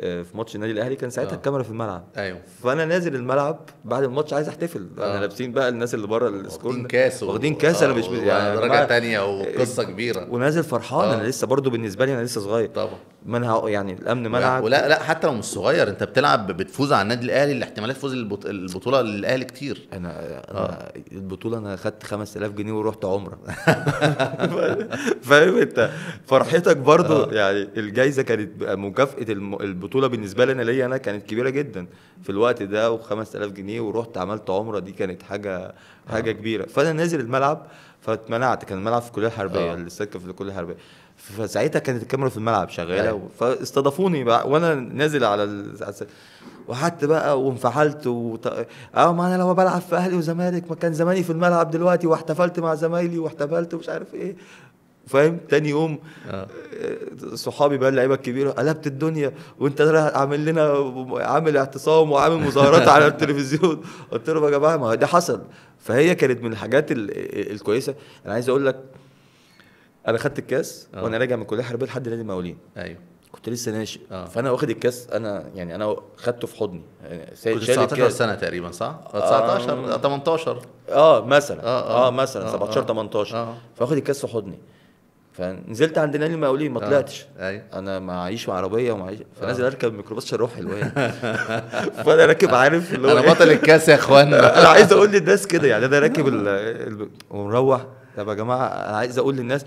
آه، في ماتش النادي الاهلي كان ساعتها أوه. الكاميرا في الملعب ايوه فانا نازل الملعب بعد الماتش عايز احتفل أوه. انا آه. لابسين بقى الناس اللي بره السكور واخدين كاس واخدين كاس انا مش آه، يعني درجه ثانيه وقصه كبيره ونازل فرحان أوه. انا لسه برضو بالنسبه لي انا لسه صغير طبعا ما انا يعني الامن ملعب ولا لا حتى لو مش صغير انت بتلعب بتفوز على النادي الاهلي الاحتمالات فوز البطوله للاهلي كتير انا, أنا آه. البطوله انا خدت 5000 جنيه ورحت عمره فاهم انت فرحتك برضو آه. يعني الجايزه كانت مكافاه البطوله البطوله بالنسبه لنا ليا انا كانت كبيره جدا في الوقت ده و5000 جنيه ورحت عملت عمره دي كانت حاجه حاجه آه. كبيره فانا نازل الملعب فاتمنعت كان الملعب في الكليه الحربيه آه. السكه في الكليه الحربيه فساعتها كانت الكاميرا في الملعب شغاله أيوة. فاستضافوني بقى وانا نازل على وقعدت بقى وانفعلت وط... اه ما انا لو بلعب في اهلي وزمالك ما كان زماني في الملعب دلوقتي واحتفلت مع زمايلي واحتفلت ومش عارف ايه فاهم تاني يوم آه. آه، صحابي بقى اللعيبه الكبيره قلبت الدنيا وانت عامل لنا عامل اعتصام وعامل مظاهرات على التلفزيون قلت لهم يا جماعه ما ده حصل فهي كانت من الحاجات الكويسه انا عايز اقول لك انا خدت الكاس أوه. وانا راجع من الكليه الحربيه لحد نادي المقاولين ايوه كنت لسه ناشئ أوه. فانا واخد الكاس انا يعني انا خدته في حضني يعني كنت 19 سنه تقريبا صح؟ 19 آه. 18 اه مثلا اه, آه. آه مثلا آه. 17 18 آه. آه. فاخد الكاس في حضني فنزلت عند نادي المقاولين ما آه. طلعتش انا معيش عربيه ومعيش فنازل اركب آه. ميكروباص عشان اروح حلوان فانا راكب عارف اللي هو انا إيه؟ بطل الكاس يا اخوانا انا عايز اقول للناس كده يعني انا راكب ال... ومروح طب يا جماعه انا عايز اقول للناس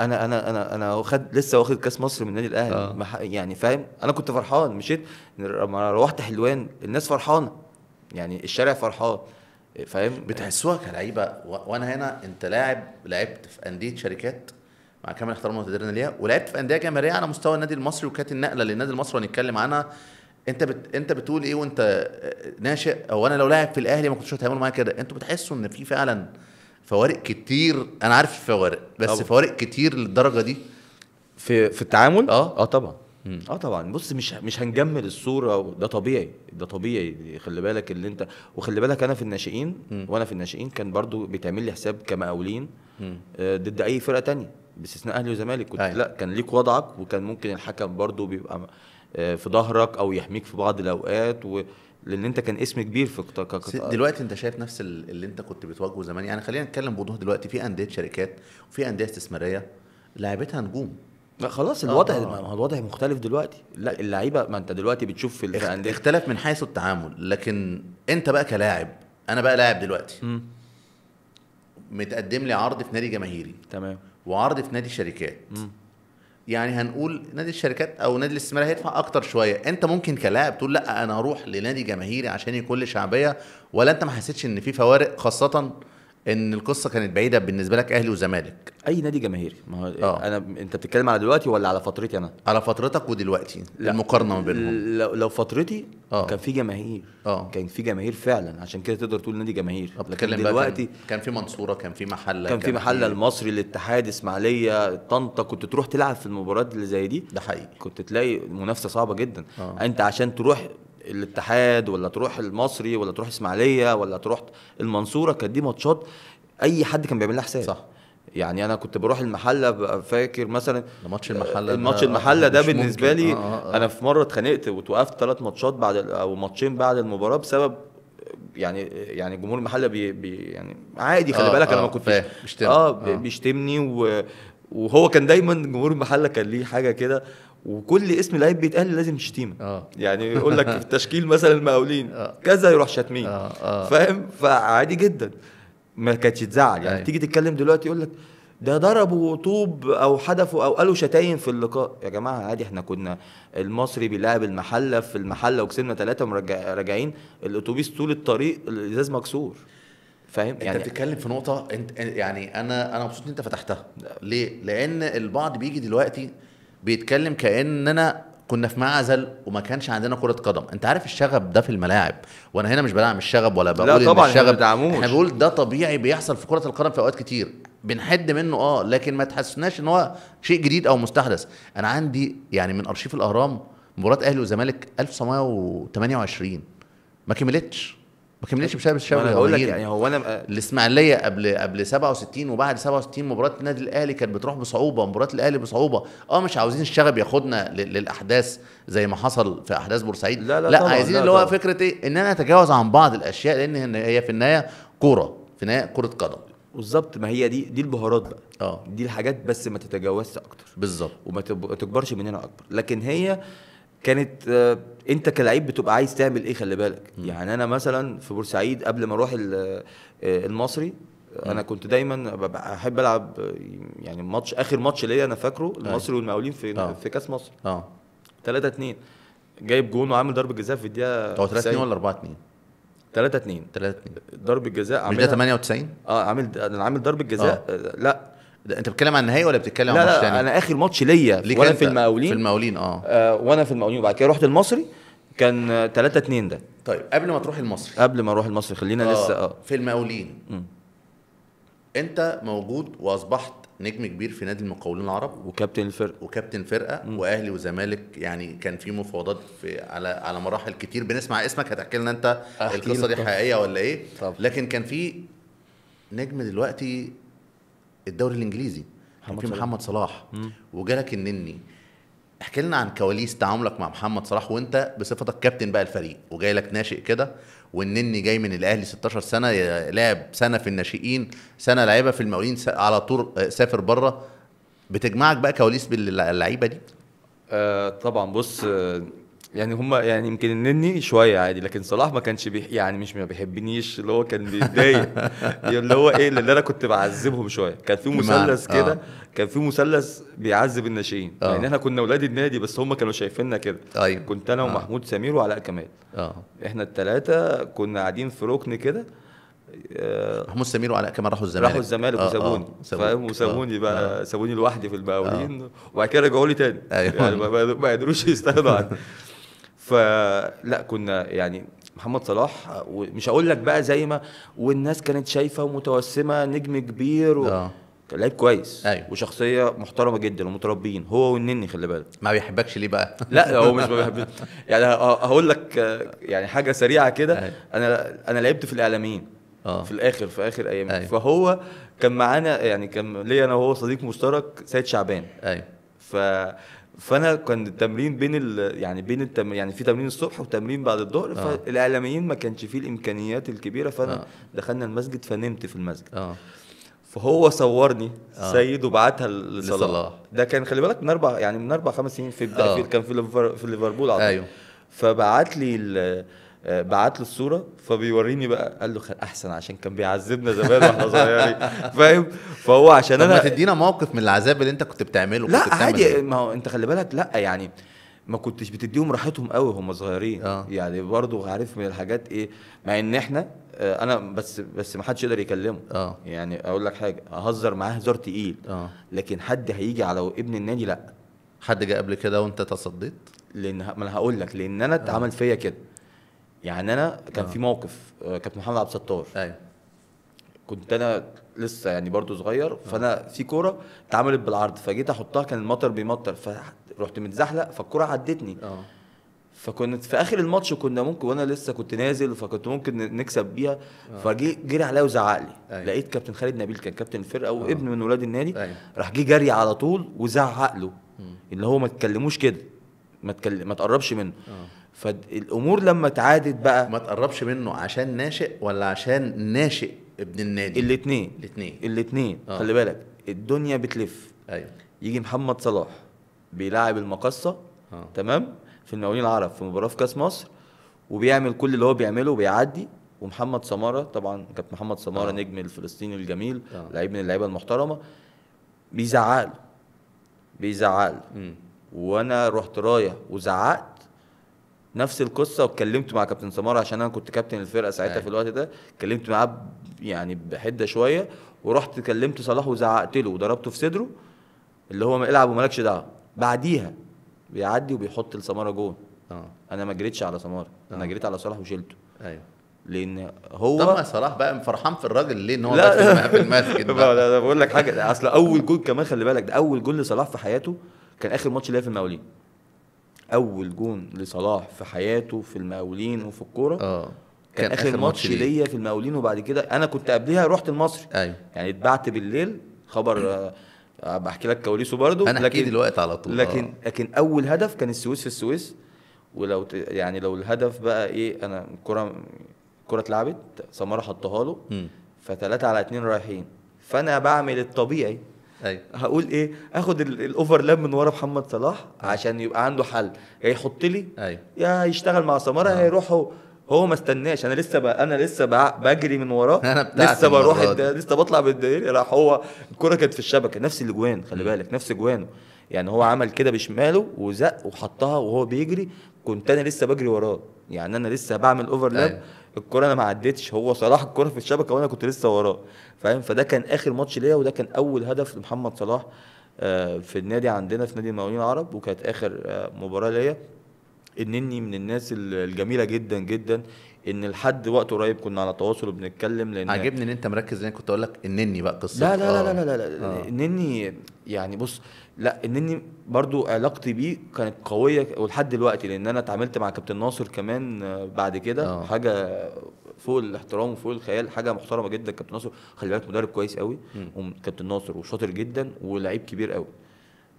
انا انا انا انا واخد لسه واخد كاس مصر من النادي الاهلي آه. يعني فاهم انا كنت فرحان مشيت لما روحت حلوان الناس فرحانه يعني الشارع فرحان فاهم بتحسوها كلعيبه و... وانا هنا انت لاعب لعبت في انديه شركات مع كامل احترامي وتقديرنا ليها ولعبت في انديه جماهيريه يعني على مستوى النادي المصري وكانت النقله للنادي المصري هنتكلم عنها انت بت... انت بتقول ايه وانت آه، ناشئ او انا لو لاعب في الاهلي ما كنتش هتعامل معايا كده انتوا بتحسوا ان في فعلا فوارق كتير انا عارف فوارق بس طبعا. فوارق كتير للدرجه دي في في التعامل اه اه طبعا مم. اه طبعا بص مش مش هنجمل الصوره ده طبيعي ده طبيعي خلي بالك اللي انت وخلي بالك انا في الناشئين وانا في الناشئين كان برضو بيتعمل لي حساب كمقاولين آه، ضد اي فرقه تانية باستثناء اهلي وزمالك كنت أيوة. لا كان ليك وضعك وكان ممكن الحكم برضو بيبقى آه، في ظهرك او يحميك في بعض الاوقات و... لان انت كان اسم كبير في قطاع دلوقتي انت شايف نفس اللي انت كنت بتواجهه زمان يعني خلينا نتكلم بوضوح دلوقتي في انديه شركات وفي انديه استثماريه لاعبتها نجوم لا خلاص آه، الوضع آه. الوضع مختلف دلوقتي لا اللعيبه ما انت دلوقتي بتشوف في الانديه اختلف من حيث التعامل لكن انت بقى كلاعب انا بقى لاعب دلوقتي م. متقدم لي عرض في نادي جماهيري تمام وعرض في نادي شركات م. يعني هنقول نادي الشركات او نادي الاستثمار هيدفع اكتر شويه انت ممكن كلاعب تقول لا انا هروح لنادي جماهيري عشان يكون لي شعبيه ولا انت ما حسيتش ان في فوارق خاصه ان القصه كانت بعيده بالنسبه لك اهلي وزمالك اي نادي جماهيري ما هو آه. انا انت بتتكلم على دلوقتي ولا على فترتي انا على فترتك ودلوقتي لا. المقارنه ما بينهم لو, لو فترتي آه. كان في جماهير آه. كان في جماهير فعلا عشان كده تقدر تقول نادي جماهير طب آه، لكن دلوقتي كان, كان في منصوره كان في محله كان, كان في محله المصري الاتحاد اسماعيليه طنطا كنت تروح تلعب في المباريات اللي زي دي ده حقيقي كنت تلاقي منافسه صعبه جدا آه. انت عشان تروح الاتحاد ولا تروح المصري ولا تروح اسماعيليه ولا تروح المنصوره كانت دي ماتشات اي حد كان بيعمل لها حساب صح يعني انا كنت بروح المحله فاكر مثلا ماتش المحله ماتش المحله ده بالنسبه لي آه،, آه آه. انا في مره اتخانقت وتوقفت ثلاث ماتشات بعد او ماتشين بعد المباراه بسبب يعني يعني جمهور المحله بي, بي يعني عادي خلي آه بالك آه انا ما كنتش بيشتم. اه, آه. بيشتمني و وهو كان دايما جمهور المحله كان ليه حاجه كده وكل اسم لعيب بيتقال لازم شتيمه آه. يعني يقول لك في التشكيل مثلا المقاولين آه. كذا يروح شاتمين آه. آه. فاهم فعادي جدا ما كانتش تزعل يعني تيجي تتكلم دلوقتي يقول لك ده ضربوا طوب او حدفوا او قالوا شتايم في اللقاء يا جماعه عادي احنا كنا المصري بيلعب المحله في المحله وكسبنا ثلاثه راجعين الاتوبيس طول الطريق الازاز مكسور فاهم يعني انت بتتكلم في نقطه انت يعني انا انا مبسوط ان انت فتحتها ليه لان البعض بيجي دلوقتي بيتكلم كاننا كنا في معزل وما كانش عندنا كره قدم انت عارف الشغب ده في الملاعب وانا هنا مش بدعم الشغب ولا بقول لا طبعا إن الشغب بدعموش. احنا بقول ده طبيعي بيحصل في كره القدم في اوقات كتير بنحد منه اه لكن ما تحسناش ان هو شيء جديد او مستحدث انا عندي يعني من ارشيف الاهرام مباراه اهلي وزمالك 1928 ما كملتش ما كملتش بسبب انا هقول لك يعني هو انا آه، الاسماعيليه قبل قبل 67 وبعد 67 مباراه النادي الاهلي كانت بتروح بصعوبه مباراه الاهلي بصعوبه اه مش عاوزين الشغب ياخدنا للاحداث زي ما حصل في احداث بورسعيد لا لا, لا طبعا عايزين اللي هو فكره ايه ان انا اتجاوز عن بعض الاشياء لان هي في النهايه كوره في النهايه كره قدم بالظبط ما هي دي دي البهارات بقى اه دي الحاجات بس ما تتجاوزش اكتر بالظبط وما تكبرش مننا اكبر لكن هي آه كانت آه، انت كلعيب بتبقى عايز تعمل ايه خلي بالك م. يعني انا مثلا في بورسعيد قبل ما اروح آه، المصري انا كنت دايما بحب العب يعني ماتش اخر ماتش ليا انا فاكره أيوه. المصري والمقاولين في آه. في كاس مصر اه 3 2 جايب جون وعامل ضربه جزاء في الدقيقه هو 3 2 ولا 4 2 3 2 3 2 ضربه جزاء عامل 98 اه عامل انا عامل ضربه جزاء آه. لا انت بتتكلم عن النهائي ولا بتتكلم لا عن ماتش تاني؟ انا اخر ماتش ليا ليك وانا في المقاولين في المقاولين آه. اه وانا في المقاولين وبعد كده رحت المصري كان 3 2 ده طيب قبل ما تروح المصري قبل ما اروح المصري خلينا آه. لسه اه في المقاولين انت موجود واصبحت نجم كبير في نادي المقاولين العرب وكابتن الفرقه وكابتن فرقه م. واهلي وزمالك يعني كان في مفاوضات في على على مراحل كتير بنسمع اسمك هتحكي لنا انت القصه دي حقيقيه ولا ايه طب. لكن كان في نجم دلوقتي الدوري الانجليزي كان في محمد صلاح وجالك النني احكي لنا عن كواليس تعاملك مع محمد صلاح وانت بصفتك كابتن بقى الفريق وجاي لك ناشئ كده والنني جاي من الاهلي 16 سنه لعب سنه في الناشئين سنه لعبها في المقاولين على طول آه، سافر بره بتجمعك بقى كواليس باللعيبه دي آه طبعا بص آه يعني هم يعني يمكن النني شويه عادي لكن صلاح ما كانش بيح يعني مش ما بيحبنيش اللي هو كان بيتضايق اللي هو ايه اللي انا كنت بعذبهم شويه كان في مثلث كده آه. كان في مثلث بيعذب الناشئين آه. يعني احنا كنا اولاد النادي بس هم كانوا شايفيننا كده أيوة. كنت انا آه. ومحمود سمير وعلاء كمال آه. احنا الثلاثه كنا قاعدين في ركن كده آه. محمود سمير وعلاء كمان راحوا الزمالك راحوا الزمالك آه وسابوني آه فاهم وسابوني آه بقى آه سابوني لوحدي في المقاولين آه وبعد كده رجعوا لي تاني أيوة. يعني ما قدروش يستغنوا عني فلا كنا يعني محمد صلاح ومش هقول لك بقى زي ما والناس كانت شايفه ومتوسمه نجم كبير و... آه. كان لعيب كويس أيوة. وشخصيه محترمه جدا ومتربيين هو والنني خلي بالك ما بيحبكش ليه بقى لا هو مش ما بيحبش يعني هقول لك يعني حاجه سريعه كده أيوة. انا انا لعبت في الاعلاميين أوه. في الاخر في اخر ايام أيوة. فهو كان معانا يعني كان ليا انا وهو صديق مشترك سيد شعبان ايوه ف فانا كان التمرين بين ال... يعني بين التم... يعني في تمرين الصبح وتمرين بعد الظهر آه. فالاعلاميين ما كانش فيه الامكانيات الكبيره فانا آه. دخلنا المسجد فنمت في المسجد آه. فهو صورني آه. سيد وبعتها لصلاح ده كان خلي بالك من اربع يعني من اربع خمس سنين في آه. في كان في ليفربول ايوه فبعت لي آه، بعت له الصوره فبيوريني بقى قال له احسن عشان كان بيعذبنا زمان واحنا صغيرين فاهم فهو عشان انا ما تدينا موقف من العذاب اللي انت كنت بتعمله لا كنت عادي إيه؟ ما هو انت خلي بالك لا يعني ما كنتش بتديهم راحتهم قوي هم صغيرين آه. يعني برضو عارف من الحاجات ايه مع ان احنا آه، انا بس بس ما حدش يقدر يكلمه آه. يعني اقول لك حاجه اهزر معاه هزار تقيل آه. لكن حد هيجي على ابن النادي لا حد جه قبل كده وانت تصديت لان ما انا هقول لك لان انا آه. اتعمل فيا كده يعني انا كان آه. في موقف آه، كابتن محمد عبد الستار ايوه كنت انا لسه يعني برضو صغير آه. فانا في كوره اتعملت بالعرض فجيت احطها كان المطر بيمطر فرحت متزحلق فالكوره عدتني اه فكنت في اخر الماتش كنا ممكن وانا لسه كنت نازل فكنت ممكن نكسب بيها آه. فجي جري عليا وزعق لي لقيت كابتن خالد نبيل كان كابتن الفرقه وابن من ولاد النادي أيوة. راح جه جري على طول وزعق له اللي هو ما تكلموش كده ما تكلم ما تقربش منه أوه. فالامور لما تعادت بقى ما تقربش منه عشان ناشئ ولا عشان ناشئ ابن النادي الاثنين الاثنين الاثنين آه. خلي بالك الدنيا بتلف ايوه يجي محمد صلاح بيلاعب المقصه آه. تمام في المقاولين العرب في مباراه في كاس مصر وبيعمل كل اللي هو بيعمله وبيعدي ومحمد سماره طبعا كابتن محمد سماره آه. نجم الفلسطيني الجميل آه. لعيب من اللعيبه المحترمه بيزعل بيزعله وانا رحت رايح وزعقت نفس القصه واتكلمت مع كابتن سمارة عشان انا كنت كابتن الفرقه ساعتها في الوقت ده اتكلمت معاه يعني بحده شويه ورحت كلمت صلاح وزعقت له وضربته في صدره اللي هو العب ومالكش دعوه بعديها بيعدي وبيحط لسماره جون آه. انا ما جريتش على سماره آه. انا جريت على صلاح وشيلته ايوه لان هو طب ما صلاح بقى فرحان في الراجل ليه ان هو لا في المسجد بقى. لا بقول لك حاجه اصل اول جول كمان خلي بالك ده اول جول لصلاح في حياته كان اخر ماتش ليا في المقاولين اول جون لصلاح في حياته في المقاولين وفي الكوره اه كان, كان اخر, ماتش ليا في المقاولين وبعد كده انا كنت قبلها رحت المصري ايوه يعني اتبعت بالليل خبر آه، بحكي لك كواليسه برضه انا لكن دلوقتي على طول لكن آه. لكن اول هدف كان السويس في السويس ولو يعني لو الهدف بقى ايه انا الكره كره اتلعبت سماره حطها له فثلاثه على اتنين رايحين فانا بعمل الطبيعي أيوة. هقول ايه اخد الاوفرلاب من ورا محمد صلاح أيوة. عشان يبقى عنده حل يا يحط لي أيوة. يا يشتغل مع سماره يا آه. يروح هو, هو ما استناش انا لسه بقى انا لسه بقى بجري من وراه انا لسه بروح لسه بطلع بالدليل راح هو الكره كانت في الشبكه نفس الاجوان خلي بالك نفس اجوانه يعني هو عمل كده بشماله وزق وحطها وهو بيجري كنت انا لسه بجري وراه يعني انا لسه بعمل اوفرلاب أيوة. الكره انا ما عدتش هو صلاح الكره في الشبكه وانا كنت لسه وراه فاهم فده كان اخر ماتش ليا وده كان اول هدف لمحمد صلاح آه، في النادي عندنا في نادي المقاولين العرب وكانت اخر آه، مباراه ليا النني من الناس الجميله جدا جدا ان لحد وقت قريب كنا على تواصل وبنتكلم لان عاجبني ان انت مركز لان كنت اقول لك النني بقى قصه لا لا لا آه. لا لا, لا, لا. النني آه. يعني بص لا النني برضو علاقتي بيه كانت قويه ولحد دلوقتي لان انا اتعاملت مع كابتن ناصر كمان آه، بعد كده حاجه فوق الاحترام وفوق الخيال حاجه محترمه جدا كابتن ناصر خلي بالك مدرب كويس قوي كابتن ناصر وشاطر جدا ولعيب كبير قوي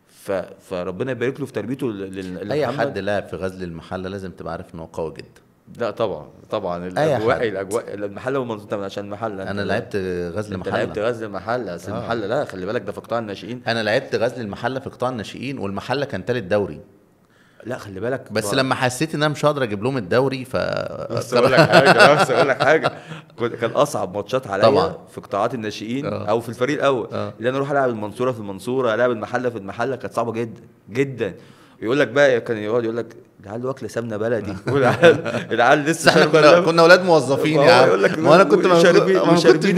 ف... فربنا يبارك له في تربيته لل... اي حد لاعب في غزل المحله لازم تبقى عارف ان هو قوي جدا لا طبعا طبعا الاجواء الاجواء المحله والمنظومه عشان المحله انا لعبت غزل المحله لعبت غزل المحله اصل آه. المحله لا خلي بالك ده في قطاع الناشئين انا لعبت غزل المحله في قطاع الناشئين والمحله كان ثالث دوري لا خلي بالك بس بقى. لما حسيت ان انا مش هقدر اجيب لهم الدوري ف بس اقول لك حاجه بس اقول لك حاجه كان اصعب ماتشات عليا طبعا. في قطاعات الناشئين أوه. او في الفريق الاول اللي آه. انا اروح العب المنصوره في المنصوره العب المحله في المحله كانت صعبه جدا جدا يقول لك بقى كان يقعد يقول لك العيال واكله سمنه بلدي العيال لسه احنا كنا كنا اولاد موظفين اه، يا يعني. عم وانا كنت شاربين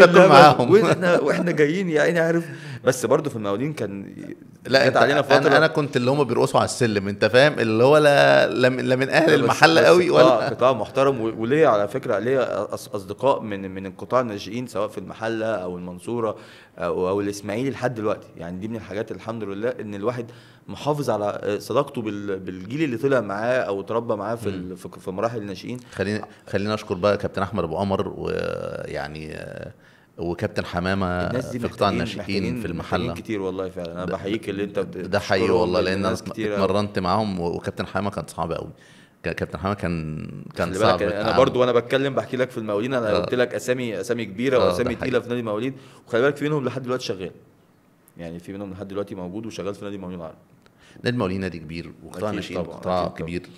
ما معاهم واحنا واحنا جايين يا عيني عارف بس برضه في المقاولين كان لا انت علينا فتره انا, أنا كنت اللي هم بيرقصوا على السلم انت فاهم اللي هو لا لا من اهل بس قوي ولا قطاع محترم وليه على فكره ليه اصدقاء من من القطاع الناشئين سواء في المحله او المنصوره او, أو الاسماعيلي لحد دلوقتي يعني دي من الحاجات الحمد لله ان الواحد محافظ على صداقته بالجيل اللي طلع معاه او اتربى معاه في في مراحل الناشئين خلينا خلينا اشكر بقى كابتن احمد ابو قمر ويعني وكابتن حمامه في قطاع الناشئين في المحله كتير والله فعلا انا بحييك اللي انت ده حقيقي والله لان انا اتمرنت معاهم وكابتن حمامه كان صعب قوي كابتن حمامه كان كان صعب انا آه. برضو وانا بتكلم بحكي لك في المقاولين انا آه. قلت لك اسامي اسامي كبيره آه، واسامي تقيله في نادي المقاولين وخلي بالك في منهم لحد دلوقتي شغال يعني في منهم لحد دلوقتي موجود وشغال في نادي المقاولين العربي نادي المقاولين نادي كبير وقطاع ناشئين قطاع كبير طبعا.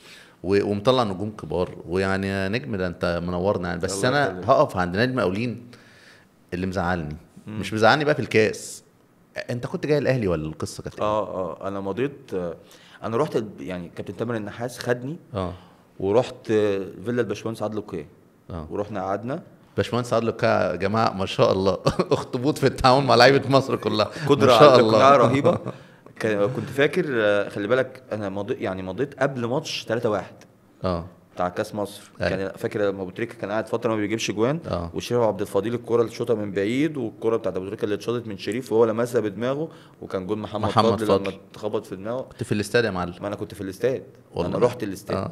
ومطلع نجوم كبار ويعني يا نجم ده انت منورنا يعني بس انا هقف عند نادي المقاولين اللي مزعلني مم. مش مزعلني بقى في الكاس انت كنت جاي الاهلي ولا القصه كانت إيه؟ اه اه انا مضيت آه، انا رحت يعني كابتن تامر النحاس خدني اه ورحت آه، فيلا الباشمهندس عادل اوكي اه ورحنا قعدنا باشمهندس عادل يا جماعه ما شاء الله اخطبوط في التعاون مع لعيبه مصر كلها قدره ما شاء الله رهيبه كنت فاكر آه، خلي بالك انا مضيت يعني مضيت قبل ماتش 3-1 اه بتاع كاس مصر أيه. كان فاكر لما ابو تريكه كان قاعد فتره ما بيجيبش جوان أوه. وشريف عبد الفضيل الكره اللي شوطها من بعيد والكره بتاعت ابو تريكه اللي اتشاطت من شريف وهو لمسها بدماغه وكان جول محمد, محمد فضل لما اتخبط في دماغه كنت في الاستاد يا معلم ما انا كنت في الاستاد انا رحت الاستاد آه.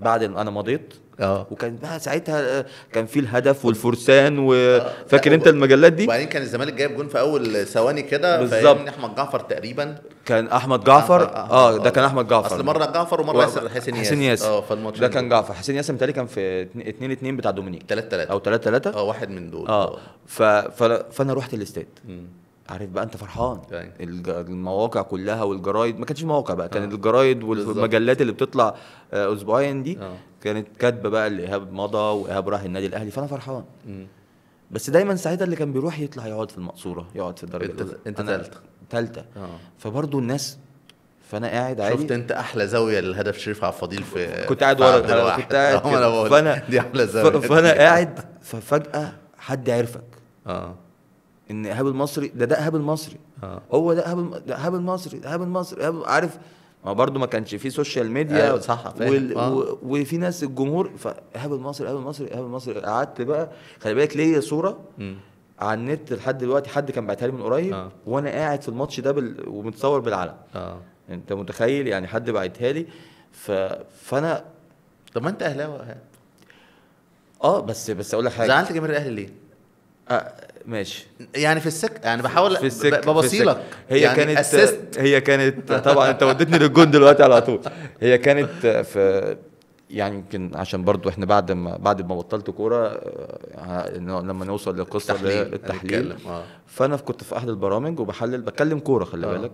بعد ما انا مضيت اه وكان بقى ساعتها آه، كان في الهدف والفرسان وفاكر آه. انت المجلات دي وبعدين كان الزمالك جايب جون في اول ثواني كده بالظبط احمد جعفر تقريبا كان احمد جعفر اه ده كان احمد جعفر اصل مره جعفر ومره ياسر حسين ياسر حسين ياسر اه فالماتش ده كان جعفر حسين ياسر متهيألي كان في 2 2 بتاع دومينيك 3 3 او 3 3 اه واحد من دول اه, آه. فانا رحت الاستاد عارف بقى انت فرحان يعني. المواقع كلها والجرايد ما كانتش مواقع بقى كانت آه. الجرايد والمجلات اللي بتطلع آه، اسبوعيا دي آه. كانت كاتبه بقى الايهاب مضى وايهاب راح النادي الاهلي فانا فرحان م. بس دايما ساعتها اللي كان بيروح يطلع يقعد في المقصوره يقعد في الدرجه انت انت ثالثه ثالثه آه. فبرضه الناس فانا قاعد عادي شفت انت احلى زاويه للهدف شريف عبد الفضيل في كنت قاعد ورا كنت قاعد فانا دي احلى زاويه فانا قاعد ففجاه حد عرفك اه ان ايهاب المصري ده ده ايهاب المصري آه. هو ده ايهاب ده ايهاب المصري ده ايهاب المصري إيهاب عارف ما برضه ما كانش فيه سوشيال ميديا أيوة صح وال... آه. و... وفي ناس الجمهور فايهاب المصري ايهاب المصري ايهاب المصري قعدت بقى خلي بالك ليا صوره على النت لحد دلوقتي حد كان بعتها لي من قريب آه. وانا قاعد في الماتش ده بال... ومتصور بالعلم آه. انت متخيل يعني حد بعتها لي ف... فانا طب ما انت اهلاوي اه بس بس اقول لك حاجه زعلت جماهير الاهلي ليه؟ آه ماشي يعني في السك يعني بحاول في السك ببصيلك هي يعني كانت أسست. هي كانت طبعا انت وديتني للجون دلوقتي على طول هي كانت في يعني يمكن عشان برضو احنا بعد ما بعد ما بطلت كوره آه، لما نوصل للقصه التحليل, التحليل. آه. فانا كنت في احد البرامج وبحلل بتكلم كوره خلي آه. بالك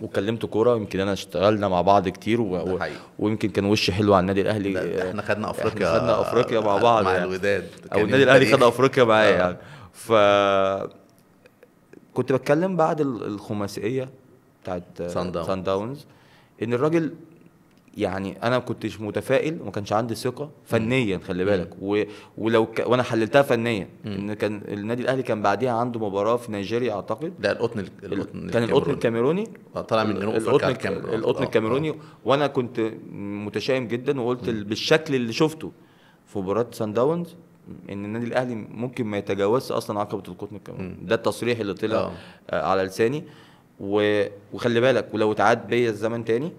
وكلمت كوره يمكن انا اشتغلنا مع بعض كتير و... ويمكن كان وش حلو على النادي الاهلي احنا خدنا افريقيا احنا خدنا افريقيا مع بعض مع يعني. الوداد او النادي الاهلي خد افريقيا معايا آه. يعني ف كنت بتكلم بعد الخماسيه بتاعت سان داونز, سان داونز ان الراجل يعني انا ما كنتش متفائل وما كانش عندي ثقه فنيا خلي بالك و... ولو ك... وانا حللتها فنيا ان كان النادي الاهلي كان بعديها عنده مباراه في نيجيريا اعتقد لا القطن ال... القطن كان القطن الكاميروني آه، طالع من القطن الكاميروني, القطن آه. الكاميروني وانا كنت متشائم جدا وقلت بالشكل اللي شفته في مباراه سان داونز ان النادي الاهلي ممكن ما يتجاوزش اصلا عقبه القطن الكاميروني ده التصريح اللي طلع آه. آه. على لساني و... وخلي بالك ولو اتعاد بيا الزمن تاني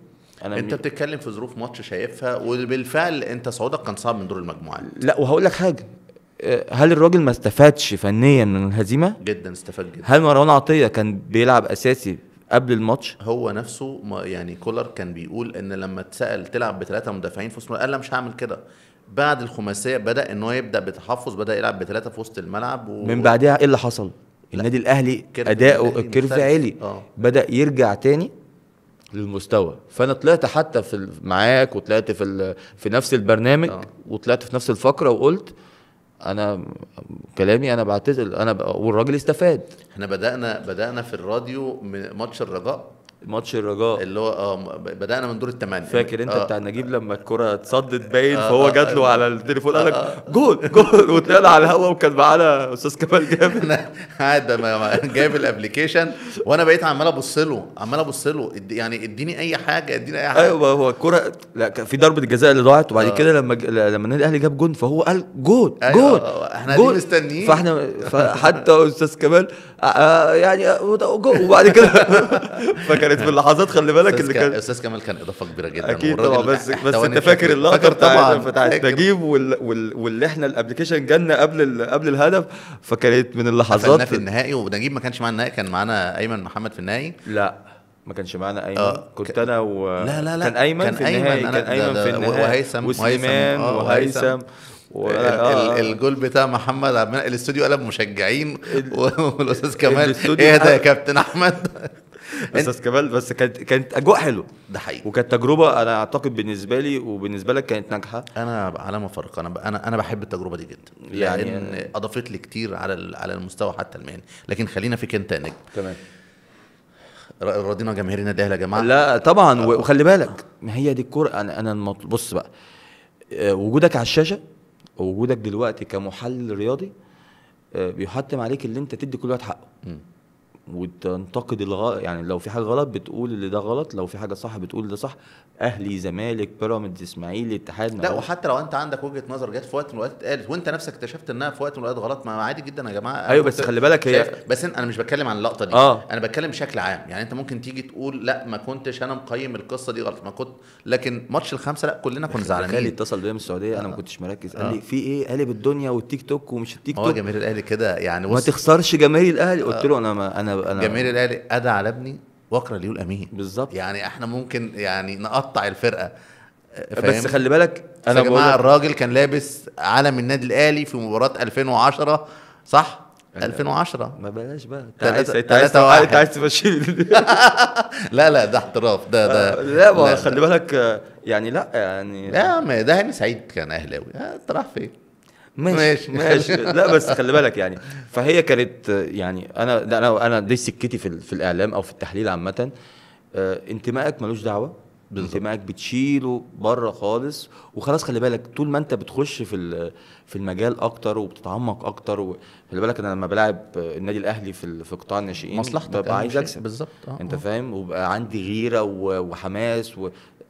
أنا انت بتتكلم في ظروف ماتش شايفها وبالفعل انت صعودك كان صعب من دور المجموعات لا وهقول لك حاجه آه، هل الراجل ما استفادش فنيا من الهزيمه؟ جدا استفاد جدا هل مروان عطيه كان بيلعب اساسي قبل الماتش؟ هو نفسه يعني كولر كان بيقول ان لما اتسال تلعب بثلاثه مدافعين في قال لا مش هعمل كده بعد الخماسيه بدا ان هو يبدا بتحفظ بدا يلعب بثلاثه في وسط الملعب و... من بعدها ايه اللي حصل؟ النادي الاهلي اداؤه الكيرف عالي آه. بدا يرجع تاني للمستوى فانا طلعت حتى في معاك وطلعت في في نفس البرنامج أوه. وطلعت في نفس الفقره وقلت انا كلامي انا بعتذر انا ب... والراجل استفاد احنا بدانا بدانا في الراديو ماتش الرجاء ماتش الرجاء اللي هو اه بدانا من دور الثمانيه فاكر انت آه. بتاع نجيب لما الكره اتصدت باين آه فهو آه جات له آه، على التليفون قال لك آه، آه. جول جول وطلع على الهوا وكان معانا استاذ كمال جاب انا قاعد جايب الابلكيشن وانا بقيت عمال ابص له عمال ابص له يعني اديني اي حاجه اديني اي حاجه ايوه هو الكره لا كان في ضربه الجزاء اللي ضاعت وبعد آه. كده لما لما النادي الاهلي جاب جون فهو قال جول أيوة، جول احنا مستنيين فاحنا حتى استاذ كمال آه، آه، يعني آه، وبعد كده فكانت من اللحظات خلي بالك اللي كان استاذ كمال كان اضافه كبيره جدا اكيد طبعا بس بس انت فاكر اللقطه طبعا بتاعت نجيب واللي احنا الابلكيشن جالنا قبل قبل الهدف فكانت من اللحظات في النهائي ونجيب ما كانش معانا النهائي كان معانا ايمن محمد في النهائي لا ما كانش معانا ايمن آه كنت انا و لا لا لا كان ايمن كان في النهائي كان ايمن في النهائي وهيثم وسليمان وهيثم آه. الجول بتاع محمد عبد المنعم الاستوديو قلب مشجعين والاستاذ كمال اهدى ايه يا كابتن احمد استاذ كمال بس كانت كانت اجواء حلوه ده حقيقي وكانت تجربه انا اعتقد بالنسبه لي وبالنسبه لك كانت ناجحه انا علامه فرق انا انا انا بحب التجربه دي جدا يعني لان اضافت لي كتير على على المستوى حتى المهني لكن خلينا فيك انت يا نجم تمام راضينا جماهير النادي الاهلي يا جماعه لا طبعا آه. وخلي بالك ما هي دي الكوره انا انا بص بقى آه، وجودك على الشاشه وجودك دلوقتي كمحلل رياضي آه، بيحتم عليك اللي انت تدي كل واحد حقه وتنتقد الغ... يعني لو في حاجه غلط بتقول اللي ده غلط لو في حاجه صح بتقول ده صح اهلي زمالك بيراميدز اسماعيلي اتحاد لا وحتى لو انت عندك وجهه نظر جت في وقت من الاوقات اتقالت وانت نفسك اكتشفت انها في وقت من الاوقات غلط ما عادي جدا يا جماعه ايوه بس خلي بالك هي بس انا مش بتكلم عن اللقطه دي آه. انا بتكلم بشكل عام يعني انت ممكن تيجي تقول لا ما كنتش انا مقيم القصه دي غلط ما كنت لكن ماتش الخمسه لا كلنا كنا زعلانين خالي اتصل بيا من السعوديه آه. انا ما آه. كنتش مركز آه. قال لي في ايه قالب الدنيا والتيك توك ومش التيك توك هو جماهير الاهلي كده يعني ما تخسرش جماهير الاهلي قلت آه. له انا ما انا انا جميل الاهلي ادى على ابني واقرا ليه امين بالظبط يعني احنا ممكن يعني نقطع الفرقه بس خلي بالك انا يا جماعه الراجل كان لابس علم النادي الاهلي في مباراه 2010 صح 2010 ما بلاش بقى انت عايز انت عايز تمشيني لا لا ده احتراف ده ده آه، لا ما خلي بالك آه، يعني لا يعني لا ما ده هاني سعيد كان اهلاوي انت آه، فين؟ ماشي ماشي لا بس خلي بالك يعني فهي كانت يعني انا انا انا دي سكتي في, في الاعلام او في التحليل عامه آه، انتمائك ملوش دعوه انتمائك بتشيله بره خالص وخلاص خلي بالك طول ما انت بتخش في في المجال اكتر وبتتعمق اكتر وخلي بالك انا لما بلاعب النادي الاهلي في في قطاع الناشئين مصلحتك ببقى عايز اكسب بالظبط آه. انت فاهم وبقى عندي غيره وحماس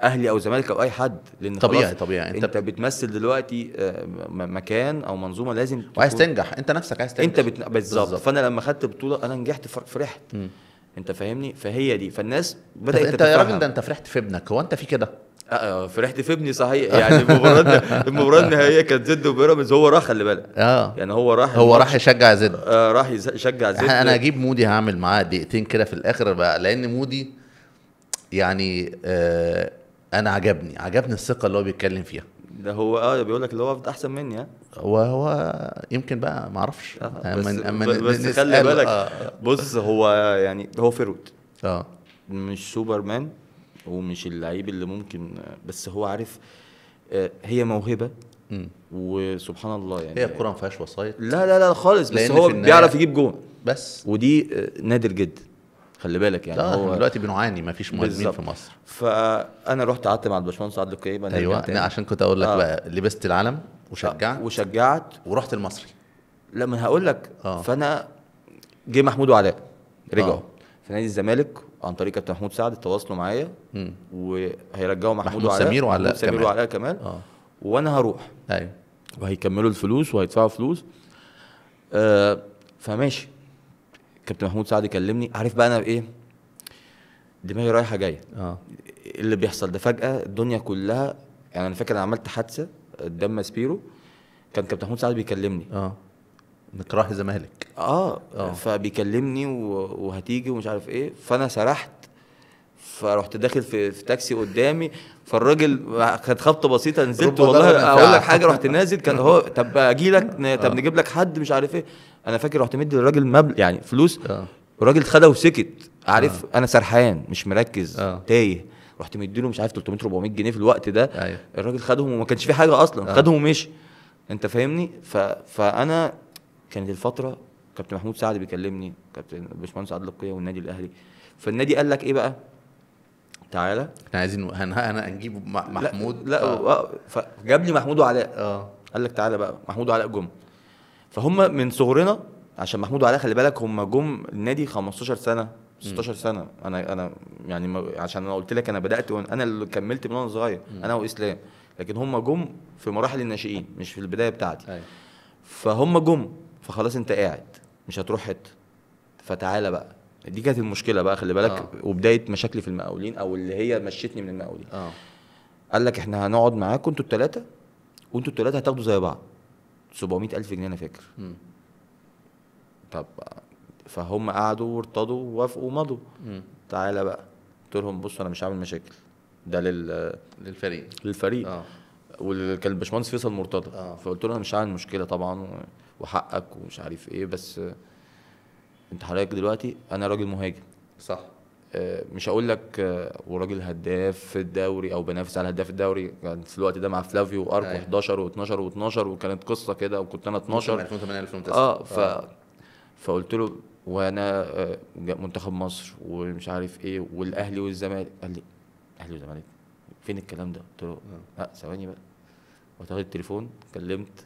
اهلي او زمالك او اي حد لان طبيعي طبيعي انت, انت بتمثل دلوقتي آه، مكان او منظومه لازم وعايز تنجح انت نفسك عايز تنجح انت بت... بالظبط فانا لما خدت بطوله انا نجحت فرحت م. انت فاهمني فهي دي فالناس بدات انت يا راجل ده انت فرحت في ابنك هو انت في كده آه،, اه فرحت في ابني صحيح يعني المباراه المباراه النهائيه كانت زد وبيراميدز هو راح خلي بالك اه يعني هو راح هو راح يشجع زد آه راح يشجع زد انا اجيب مودي هعمل معاه دقيقتين كده في الاخر بقى لان مودي يعني آه انا عجبني عجبني الثقه اللي هو بيتكلم فيها ده هو اه بيقول لك اللي هو احسن مني ها هو هو يمكن بقى ما اعرفش آه بس, بس خلي بالك آه. بص هو يعني هو فيرود اه مش سوبرمان ومش اللعيب اللي ممكن بس هو عارف آه، هي موهبه م. وسبحان الله يعني هي الكوره ما فيهاش وسايط لا لا لا خالص بس هو بيعرف يجيب جون بس ودي آه، نادر جدا خلي بالك يعني هو دلوقتي بنعاني ما فيش مهاجمين في مصر فانا رحت قعدت مع الباشمهندس عادل قيبه ايوه انا عشان كنت اقول لك آه. بقى لبست العلم وشجعت آه. وشجعت ورحت المصري لا ما هقول لك آه. فانا جه محمود وعلاء رجعوا آه. في نادي الزمالك عن طريق كابتن محمود سعد تواصلوا معايا وهيرجعوا محمود, وعلاء سمير وعلاء سمير وعلاء كمان آه. وانا هروح ايوه وهيكملوا الفلوس وهيدفعوا فلوس آه فماشي كابتن محمود سعد كلمني عارف بقى انا ايه دماغي رايحه جايه اه اللي بيحصل ده فجاه الدنيا كلها يعني انا فاكر انا عملت حادثه قدام ماسبيرو كان كابتن محمود سعد بيكلمني اه انك رايح الزمالك اه, آه. فبيكلمني وهتيجي ومش عارف ايه فانا سرحت فرحت داخل في, في تاكسي قدامي فالراجل كانت خبطه بسيطه نزلت والله اقول لك حاجه رحت نازل كان هو طب اجي لك طب آه. نجيب لك حد مش عارف ايه انا فاكر رحت مدي للراجل مبلغ يعني فلوس آه. الراجل خدها وسكت عارف آه. انا سرحان مش مركز تايه رحت مديله مش عارف 300 400 جنيه في الوقت ده أيوه. الراجل خدهم وما كانش في حاجه اصلا خدهم ومشي انت فاهمني ف... فانا كانت الفتره كابتن محمود سعد بيكلمني كابتن باشمهندس عادل القيه والنادي الاهلي فالنادي قال لك ايه بقى تعالى احنا عايزين انا هنجيب محمود لا, لا آه. فجاب لي محمود وعلاء اه قال لك تعالى بقى محمود وعلاء جم فهم من صغرنا عشان محمود وعلاء خلي بالك هم جم النادي 15 سنه 16 سنه انا انا يعني عشان انا قلت لك انا بدات انا اللي كملت من وانا صغير انا واسلام لكن هم جم في مراحل الناشئين مش في البدايه بتاعتي أي. أيوة. فهم جم فخلاص انت قاعد مش هتروح حته فتعالى بقى دي كانت المشكله بقى خلي بالك آه. وبدايه مشاكلي في المقاولين او اللي هي مشتني من المقاولين آه. قال لك احنا هنقعد معاكم انتوا الثلاثه وانتوا الثلاثه هتاخدوا زي بعض 700 الف جنيه انا فاكر م. طب فهم قعدوا وارتضوا ووافقوا ومضوا تعالى بقى قلت لهم بصوا انا مش هعمل مشاكل ده لل للفريق للفريق اه وكان الباشمهندس فيصل مرتضى آه. فقلت له انا مش هعمل مشكله طبعا وحقك ومش عارف ايه بس انت حضرتك دلوقتي انا راجل مهاجم صح آه، مش هقول لك آه، وراجل هداف في الدوري او بنافس على هداف الدوري كان يعني في الوقت ده مع فلافيو وارك و 11 و12 و12 وكانت قصه كده وكنت انا 12 2008 2009 اه ف آه. فقلت له وانا منتخب مصر ومش عارف ايه والاهلي والزمالك قال لي اهلي والزمالك فين الكلام ده؟ قلت له لا ثواني بقى وتاخد التليفون كلمت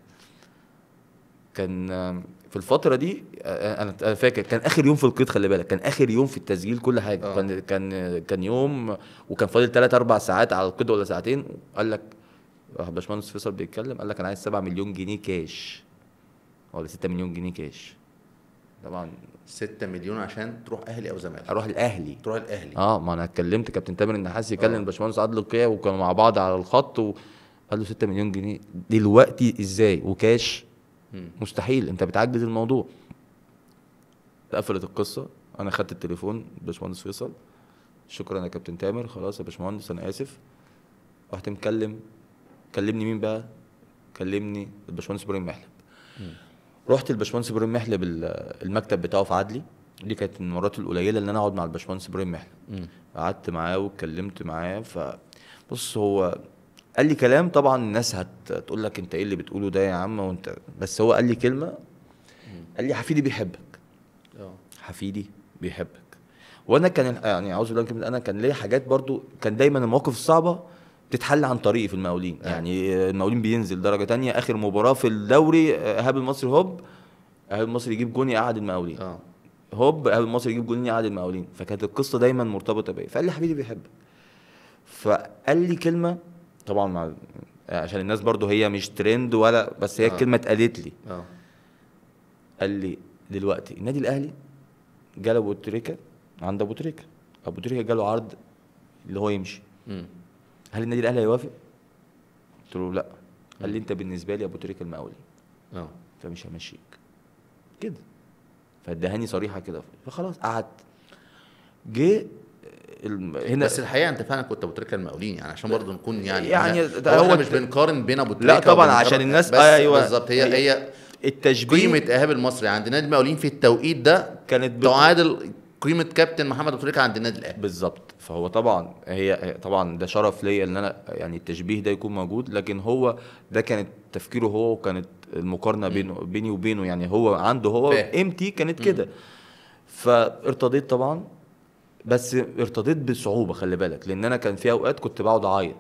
كان الفتره دي انا فاكر كان اخر يوم في القيد خلي بالك كان اخر يوم في التسجيل كل حاجه أوه. كان كان كان يوم وكان فاضل ثلاث اربع ساعات على القيد ولا ساعتين قال لك باشمهندس فيصل بيتكلم قال لك انا عايز 7 مليون جنيه كاش ولا 6 مليون جنيه كاش طبعا 6 مليون عشان تروح اهلي او زمالك اروح الاهلي تروح الاهلي اه ما انا اتكلمت كابتن تامر النحاس يكلم آه. باشمهندس عادل القيا وكانوا مع بعض على الخط وقال له 6 مليون جنيه دلوقتي ازاي وكاش مستحيل انت بتعجز الموضوع اتقفلت القصه انا خدت التليفون باشمهندس فيصل شكرا يا كابتن تامر خلاص يا باشمهندس انا اسف رحت مكلم كلمني مين بقى كلمني الباشمهندس ابراهيم محلب رحت الباشمهندس ابراهيم محلب المكتب بتاعه في عدلي دي كانت من المرات القليله اللي انا اقعد مع الباشمهندس ابراهيم محلب قعدت معاه واتكلمت معاه ف بص هو قال لي كلام طبعا الناس هتقول لك انت ايه اللي بتقوله ده يا عم وانت بس هو قال لي كلمه قال لي حفيدي بيحبك آه. حفيدي بيحبك وانا كان يعني عاوز اقول لك انا كان ليا حاجات برضو كان دايما المواقف الصعبه بتتحل عن طريقي في المقاولين آه. يعني المقاولين بينزل درجه تانية اخر مباراه في الدوري آه، هاب المصري هوب ايهاب المصري يجيب جون يقعد المقاولين اه هوب ايهاب المصري يجيب جون يقعد المقاولين فكانت القصه دايما مرتبطه بيا فقال لي حبيبي بيحبك فقال لي كلمه طبعا مع عشان الناس برضو هي مش ترند ولا بس هي آه. الكلمه اتقالت لي آه. قال لي دلوقتي النادي الاهلي جاله ابو تريكه عند ابو تريكه ابو تريكه جاله عرض اللي هو يمشي م. هل النادي الاهلي هيوافق؟ قلت له لا قال لي انت بالنسبه لي ابو تريكه المقاولي اه فمش همشيك كده فادهاني صريحه كده فخلاص قعدت جه هنا بس الحقيقه انت فعلا كنت ابو تريكه المقاولين يعني عشان برضه نكون يعني يعني هو مش بنقارن بين ابو تريكه لا طبعا عشان الناس بس ايوه بالظبط هي هي التشبيه قيمه ايهاب المصري عند نادي المقاولين في التوقيت ده كانت تعادل قيمه كابتن محمد ابو تريكه عند النادي الاهلي بالظبط فهو طبعا هي طبعا ده شرف ليا ان انا يعني التشبيه ده يكون موجود لكن هو ده كانت تفكيره هو وكانت المقارنه بينه بيني وبينه يعني هو عنده هو قيمتي كانت كده فارتضيت طبعا بس ارتضيت بصعوبه خلي بالك لان انا كان في اوقات كنت بقعد اعيط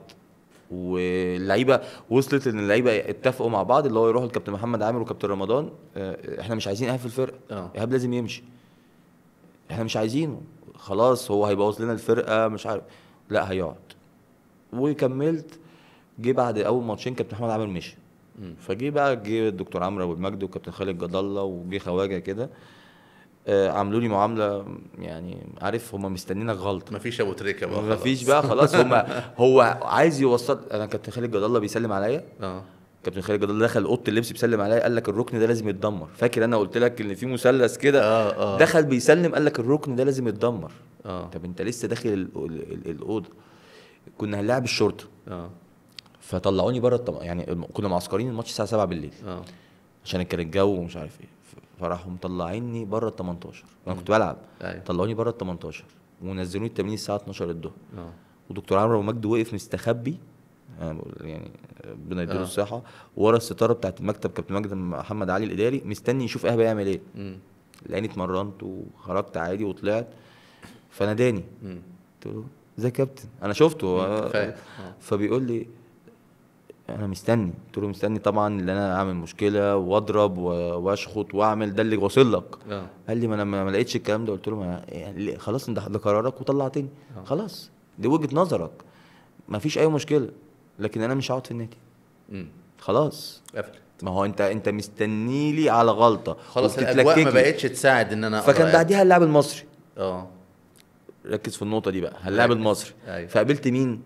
واللعيبه وصلت ان اللعيبه اتفقوا مع بعض اللي هو يروحوا الكابتن محمد عامر وكابتن رمضان آه، احنا مش عايزين ايهاب في الفرقه آه. ايهاب لازم يمشي احنا مش عايزينه خلاص هو هيبوظ لنا الفرقه مش عارف لا هيقعد وكملت جه بعد اول ماتشين كابتن محمد عامر مشي فجه بقى جه الدكتور عمرو ابو المجد وكابتن خالد جد الله وجه خواجه كده آه، عملوا لي معامله يعني عارف هم مستنينك غلط مفيش ابو تريكه بقى خلاص مفيش بقى خلاص هم هو عايز يوصل انا كابتن خالد جد الله بيسلم عليا اه كابتن خالد جد الله دخل اوضه اللبس بيسلم عليا قال لك الركن ده لازم يتدمر فاكر انا قلت لك ان في مثلث كده آه آه. دخل بيسلم قال لك الركن ده لازم يتدمر اه طب انت لسه داخل الاوضه كنا هنلاعب الشرطه اه فطلعوني بره الطم... يعني كنا معسكرين الماتش الساعه 7 بالليل اه عشان كان الجو ومش عارف ايه فراحوا مطلعيني بره ال 18 انا كنت بلعب أيوة. طلعوني بره ال 18 ونزلوني التمرين الساعه 12 الظهر آه. ودكتور عمرو مجد وقف مستخبي يعني ربنا يديله آه. الصحه ورا الستاره بتاعت المكتب كابتن مجد محمد علي الاداري مستني يشوف ايه بيعمل ايه لاني اتمرنت وخرجت عادي وطلعت فناداني قلت له ازيك يا كابتن انا شفته آه. فبيقول لي انا مستني قلت له مستني طبعا ان انا اعمل مشكله واضرب واشخط واعمل ده اللي واصل لك آه. قال لي ما انا ما لقيتش الكلام ده قلت له ما يعني خلاص انت ده قرارك وطلعتني آه. خلاص دي وجهه نظرك ما فيش اي مشكله لكن انا مش هقعد في النادي خلاص قفلت ما هو انت انت مستني لي على غلطه خلاص الاجواء ما بقتش تساعد ان انا فكان بعديها اللاعب المصري اه ركز في النقطه دي بقى اللاعب أيوة. المصري أيوه. فقابلت مين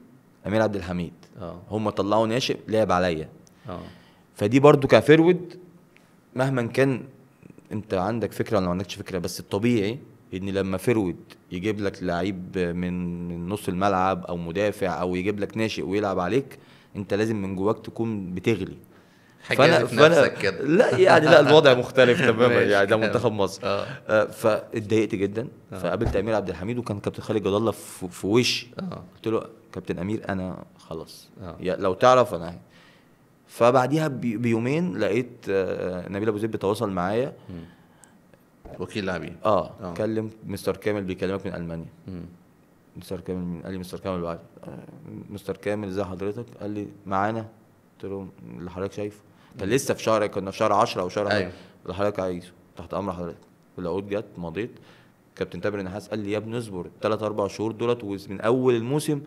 امير عبد الحميد آه. هم طلعوا ناشئ لعب عليا آه. فدي برضو كفرود مهما كان انت عندك فكره ولا ما عندكش فكره بس الطبيعي ان لما فرود يجيب لك لعيب من نص الملعب او مدافع او يجيب لك ناشئ ويلعب عليك انت لازم من جواك تكون بتغلي فانا فانا كده. لا يعني لا الوضع مختلف تماما يعني ده منتخب مصر آه. آه فاتضايقت جدا آه. فقابلت امير عبد الحميد وكان كابتن خالد جد الله في وشي آه. قلت له كابتن امير انا خلاص آه. لو تعرف انا فبعديها بيومين لقيت آه، نبيل ابو زيد بيتواصل معايا وكيل لاعبين آه. اه كلم مستر كامل بيكلمك من المانيا م. مستر كامل مين قال لي مستر كامل بعد آه، مستر كامل ازي حضرتك قال لي معانا قلت له اللي حضرتك شايفه كان لسه في شهر كنا في شهر 10 او شهر ايوه اللي حضرتك عايزه تحت امر حضرتك والعقود جت مضيت كابتن تامر النحاس قال لي يا ابني اصبر ثلاث اربع شهور دولت ومن اول الموسم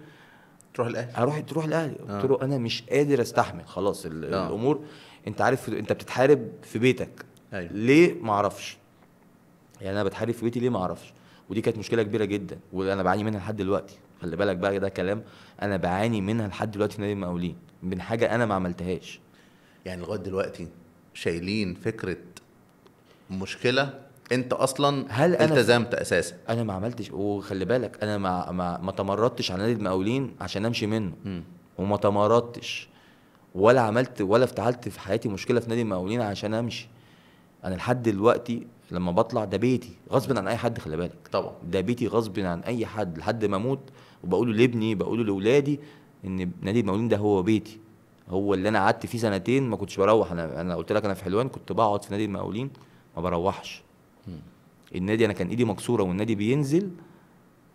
تروح الاهلي هروح تروح الاهلي قلت آه. له انا مش قادر استحمل خلاص ال... آه. الامور انت عارف انت بتتحارب في بيتك أيوه. ليه ما اعرفش يعني انا بتحارب في بيتي ليه ما اعرفش ودي كانت مشكله كبيره جدا وانا بعاني منها لحد دلوقتي خلي بالك بقى ده كلام انا بعاني منها لحد دلوقتي في نادي المقاولين من حاجه انا ما عملتهاش يعني لغايه دلوقتي شايلين فكره مشكله انت اصلا هل أنا التزمت اساسا انا ما عملتش وخلي بالك انا ما ما, ما تمردتش على نادي المقاولين عشان امشي منه م. وما تمردتش ولا عملت ولا افتعلت في حياتي مشكله في نادي المقاولين عشان امشي انا لحد دلوقتي لما بطلع ده بيتي غصب عن اي حد خلي بالك طبعا ده بيتي غصب عن اي حد لحد ما اموت وبقوله لابني بقوله لاولادي ان نادي المقاولين ده هو بيتي هو اللي انا قعدت فيه سنتين ما كنتش بروح انا انا قلت لك انا في حلوان كنت بقعد في نادي المقاولين ما بروحش النادي انا كان ايدي مكسوره والنادي بينزل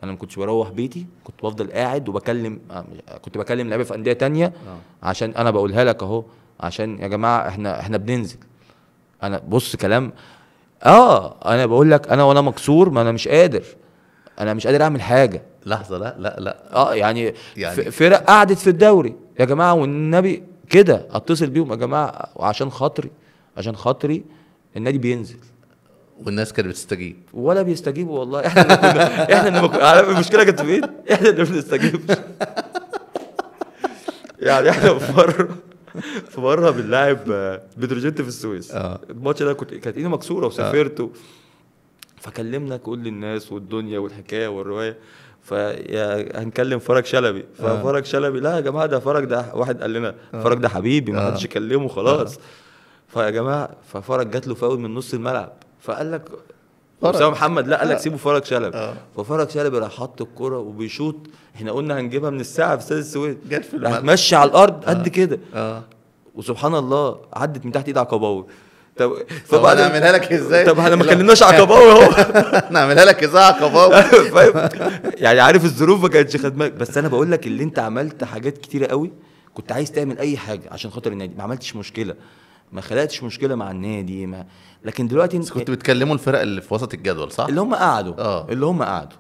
انا ما كنتش بروح بيتي كنت بفضل قاعد وبكلم كنت بكلم لعيبه في انديه تانية آه. عشان انا بقولها لك اهو عشان يا جماعه احنا احنا بننزل انا بص كلام اه انا بقول لك انا وانا مكسور ما انا مش قادر انا مش قادر اعمل حاجه لحظه لا لا لا اه يعني, يعني فرق قعدت في الدوري يا جماعه والنبي كده اتصل بيهم يا جماعه وعشان خاطري عشان خاطري النادي بينزل والناس كانت بتستجيب ولا بيستجيبوا والله احنا احنا عارف المشكله كانت فين؟ احنا اللي بنستجيبش يعني احنا في مره في مره بنلاعب بتروجيت في السويس آه. الماتش ده كنت كانت ايدي مكسوره وسافرت فكلمنا كل الناس والدنيا والحكايه والروايه فهنكلم فرج شلبي ففرج آه. شلبي لا يا جماعه ده فرج ده واحد قال لنا فرج ده حبيبي ما آه. حدش يكلمه خلاص آه. فيا جماعه ففرج جات له فاول من نص الملعب فقال لك اسامه محمد لا قال لك سيبه فرج شلبي آه. ففرج شلبي راح حط الكرة وبيشوط احنا قلنا هنجيبها من الساعه في استاد السويد جت في راح مشي على الارض آه. قد كده آه. وسبحان الله عدت من تحت ايد عقباوي طب طب هنعملها لك ازاي؟ طب احنا ما كلمناش عقباوي اهو نعملها لك ازاي عقباوي؟ فاهم؟ يعني عارف الظروف ما كانتش خدمك بس انا بقول لك اللي انت عملت حاجات كتيره قوي كنت عايز تعمل اي حاجه عشان خاطر النادي ما عملتش مشكله ما خلقتش مشكله مع النادي ما لكن دلوقتي بس كنت بتكلموا الفرق اللي في وسط الجدول صح؟ اللي هم قعدوا اه اللي هم قعدوا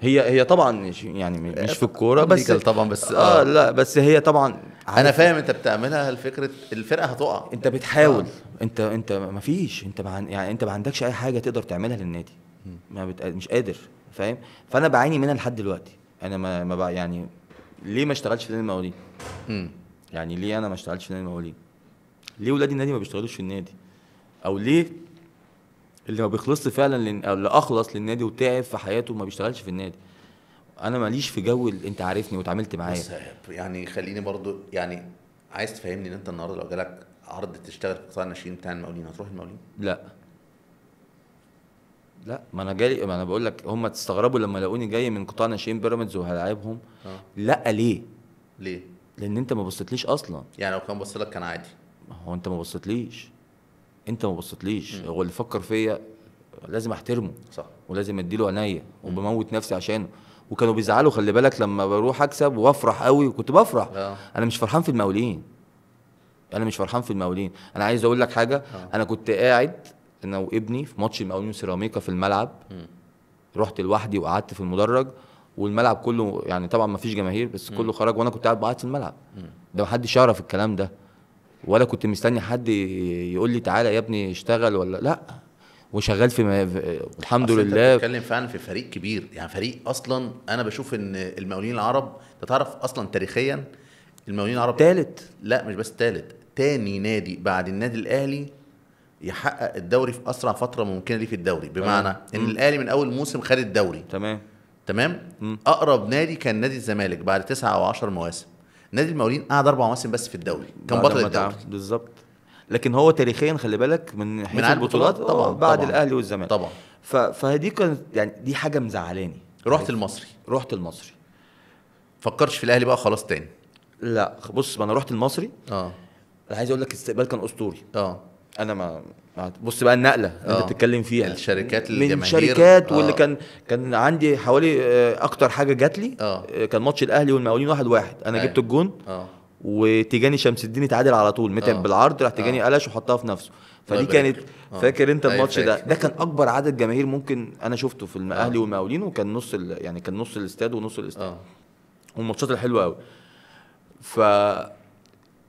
هي هي طبعا يعني مش آه، في الكوره بس طبعا بس آه, اه لا بس هي طبعا انا فاهم انت بتعملها لفكره الفرقه هتقع انت بتحاول آه. انت انت ما فيش انت يعني انت ما عندكش اي حاجه تقدر تعملها للنادي ما بت... مش قادر فاهم فانا بعاني منها لحد دلوقتي انا ما, ما بقى يعني ليه ما اشتغلش في نادي المقاولين يعني ليه انا ما اشتغلتش في نادي المقاولين ليه ولاد النادي ما بيشتغلوش في النادي او ليه اللي ما بيخلصش فعلا لن... اللي اخلص للنادي وتعب في حياته وما بيشتغلش في النادي انا ماليش في جو انت عارفني وتعاملت معايا بس يعني خليني برضو يعني عايز تفهمني ان انت النهارده لو جالك عرض تشتغل في قطاع الناشئين بتاع المقاولين هتروح المقاولين؟ لا لا ما انا جالي ما انا بقول لك هم تستغربوا لما لقوني جاي من قطاع ناشئين بيراميدز وهلاعبهم آه. لا ليه؟ ليه؟ لان انت ما بصيتليش اصلا يعني لو كان بص لك كان عادي هو انت ما بصيتليش انت ما بصيتليش هو اللي فكر فيا لازم احترمه صح ولازم اديله عينيا وبموت نفسي عشانه وكانوا بيزعلوا خلي بالك لما بروح اكسب وافرح قوي وكنت بفرح لا. اه. انا مش فرحان في المقاولين انا مش فرحان في المقاولين انا عايز اقول لك حاجه لا. اه. انا كنت قاعد انا وابني في ماتش المقاولين سيراميكا في الملعب م. رحت لوحدي وقعدت في المدرج والملعب كله يعني طبعا ما فيش جماهير بس م. كله خرج وانا كنت قاعد بقعد في الملعب م. ده محدش يعرف الكلام ده ولا كنت مستني حد يقول لي تعالى يا ابني اشتغل ولا لا وشغال في, م... في والحمد لله انت بتتكلم فعلا في فريق كبير يعني فريق اصلا انا بشوف ان المقاولين العرب انت تعرف اصلا تاريخيا المقاولين العرب تالت لا مش بس تالت تاني نادي بعد النادي الاهلي يحقق الدوري في اسرع فتره ممكنه ليه في الدوري بمعنى مم. ان الاهلي من اول موسم خد الدوري تمام تمام مم. اقرب نادي كان نادي الزمالك بعد تسعة او 10 مواسم نادي المقاولين قعد اربع مواسم بس في الدوري كان بطل الدوري بالظبط لكن هو تاريخيا خلي بالك من حيث من البطولات آه، طبعا بعد طبعًا الاهلي والزمالك طبعا ف... فدي كانت يعني دي حاجه مزعلاني رحت المصري رحت المصري فكرتش في الاهلي بقى خلاص تاني لا بص ما انا رحت المصري اه انا عايز اقول لك الاستقبال كان اسطوري اه انا ما بص بقى النقله اللي انت آه. بتتكلم فيها الشركات الجماهيريه من الشركات آه. واللي كان كان عندي حوالي آه، اكتر حاجه جات لي كان ماتش الاهلي والمقاولين واحد واحد انا أي. أيوه. جبت الجون وتجاني وتيجاني شمس الدين اتعادل على طول متعب بالعرض راح تيجاني قلش وحطها في نفسه فدي كانت فاكر انت أيوه، الماتش ده ده كان اكبر عدد جماهير ممكن انا شفته في الاهلي والمقاولين وكان نص يعني كان نص الاستاد ونص الاستاد والماتشات الحلوه قوي ف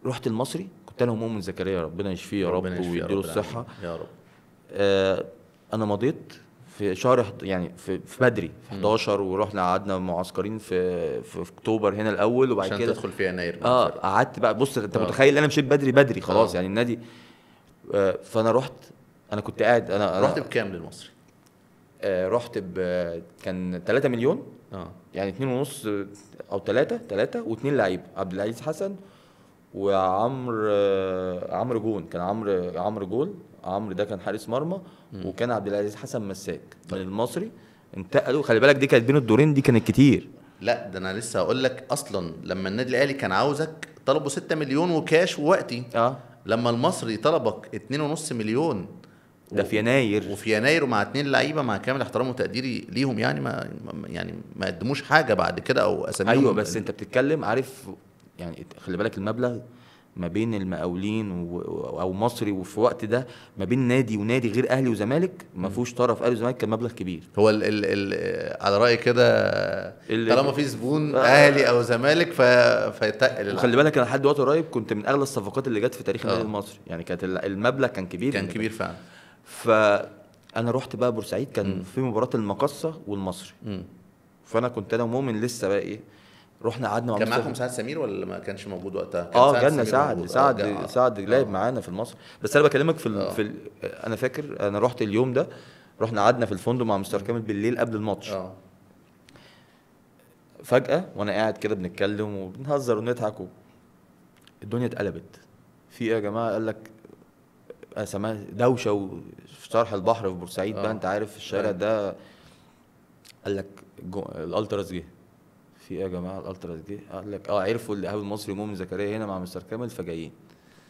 رحت المصري قلت لهم مؤمن زكريا ربنا يشفيه يا رب ويديله الصحه يا رب آه انا مضيت في شهر يعني في, في بدري في 11 ورحنا قعدنا معسكرين في في اكتوبر هنا الاول وبعد كده عشان تدخل في يناير اه قعدت بقى بص انت آه. متخيل انا مشيت بدري بدري آه. خلاص يعني النادي آه فانا رحت انا كنت قاعد انا, أنا رحت بكام للمصري؟ آه رحت ب كان 3 مليون اه يعني 2 ونص آه، او 3 3 و2 لعيب عبد العزيز حسن وعمر عمرو جون كان عمرو عمرو جول عمرو ده كان حارس مرمى وكان عبد العزيز حسن مساك طيب. من المصري انتقلوا خلي بالك دي كانت بين الدورين دي كانت كتير لا ده انا لسه هقول لك اصلا لما النادي الاهلي كان عاوزك طلبوا 6 مليون وكاش ووقتي اه لما المصري طلبك 2.5 مليون ده في يناير وفي يناير ومع اتنين لعيبه مع كامل احترامي وتقديري ليهم يعني ما يعني ما قدموش حاجه بعد كده او اساميهم ايوه بس انت بتتكلم عارف يعني خلي بالك المبلغ ما بين المقاولين و... او مصري وفي الوقت ده ما بين نادي ونادي غير اهلي وزمالك ما فيهوش طرف اهلي وزمالك كان مبلغ كبير هو ال ال ال على رايي كده طالما في زبون آه اهلي او زمالك ف... فيتقل خلي بالك انا لحد دلوقتي قريب كنت من اغلى الصفقات اللي جت في تاريخ النادي آه. المصري يعني كانت المبلغ كان كبير كان كبير فعلا فانا رحت بقى بورسعيد كان م. في مباراه المقصه والمصري م. فانا كنت انا ومؤمن لسه بقى ايه رحنا قعدنا مع كان معاكم سعد سمير ولا ما كانش موجود وقتها؟ كان اه جالنا سعد سعد آه سعد آه. لعب معانا في المصري بس انا بكلمك في, آه. في ال... انا فاكر انا رحت اليوم ده رحنا قعدنا في الفندق مع مستر آه. كامل بالليل قبل الماتش آه. فجاه وانا قاعد كده بنتكلم وبنهزر ونضحك و... الدنيا اتقلبت في ايه يا جماعه قال لك آه، سماه دوشه وفي شرح البحر في بورسعيد آه. بقى انت عارف الشارع أيوة. ده قال لك جو... الالتراس جه في ايه يا جماعه الالترا دي قال لك اه عرفوا اللي قابل المصري ومؤمن زكريا هنا مع مستر كامل فجايين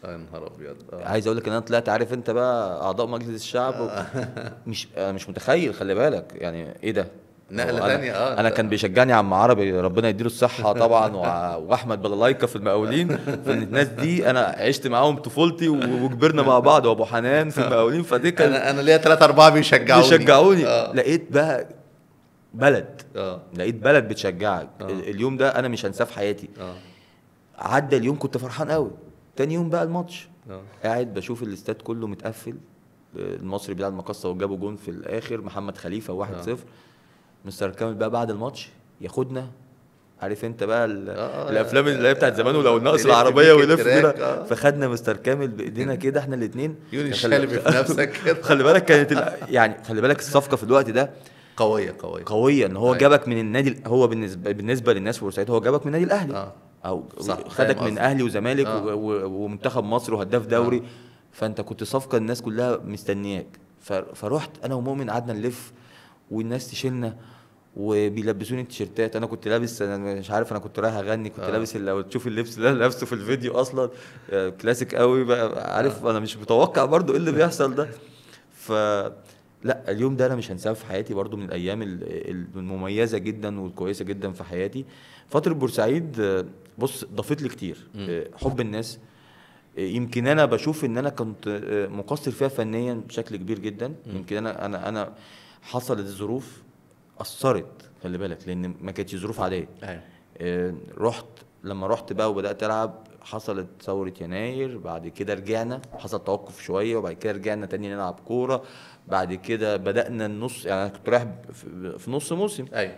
آه، يا نهار ابيض آه. عايز اقول لك ان انا طلعت عارف انت بقى اعضاء مجلس الشعب و... آه. مش انا مش متخيل خلي بالك يعني ايه ده نقله ثانيه اه انا كان بيشجعني عم عربي ربنا يديله الصحه طبعا واحمد بلالايكا في المقاولين فالناس دي انا عشت معاهم طفولتي وكبرنا مع بعض وابو حنان في المقاولين فدي كان انا انا ليا ثلاثه اربعه بيشجعوني بيشجعوني آه. لقيت بقى بلد اه لقيت بلد بتشجعك آه. اليوم ده انا مش هنساه في حياتي آه. عدى اليوم كنت فرحان قوي تاني يوم بقى الماتش آه. قاعد بشوف الاستاد كله متقفل المصري بتاع المقصه وجابوا جون في الاخر محمد خليفه 1-0 آه. مستر كامل بقى بعد الماتش ياخدنا عارف انت بقى آه, آه، يعني الافلام اللي هي بتاعت آه، زمان ولو الناقص العربيه ويلف كده آه. فخدنا مستر كامل بايدينا كده احنا الاثنين يوني شالب في نفسك كده خلي بالك كانت يعني خلي بالك الصفقه في الوقت ده قويه قويه قويه ان هو أيوة. جابك من النادي هو بالنسبه بالنسبه للناس بورسعيد هو جابك من النادي الاهلي آه. او خدك من اهلي وزمالك آه. ومنتخب مصر وهداف دوري آه. فانت كنت صفقه الناس كلها مستنياك فرحت انا ومؤمن قعدنا نلف والناس تشيلنا وبيلبسوني التيشيرتات انا كنت لابس انا مش عارف انا كنت رايح اغني كنت آه. لابس لو تشوف اللبس اللي انا لابسه في الفيديو اصلا آه، كلاسيك قوي بقى عارف آه. انا مش متوقع برضو ايه اللي بيحصل ده ف لا اليوم ده انا مش هنساه في حياتي برضو من الايام المميزه جدا والكويسه جدا في حياتي فتره بورسعيد بص ضافت لي كتير آه، حب الناس آه، يمكن انا بشوف ان انا كنت آه، مقصر فيها فنيا بشكل كبير جدا يمكن انا انا انا حصلت الظروف اثرت خلي بالك لان ما كانتش ظروف عاديه أيوة. رحت لما رحت بقى وبدات العب حصلت ثورة يناير بعد كده رجعنا حصل توقف شوية وبعد كده رجعنا تاني نلعب كورة بعد كده بدأنا النص يعني أنا كنت رايح في نص موسم أيوة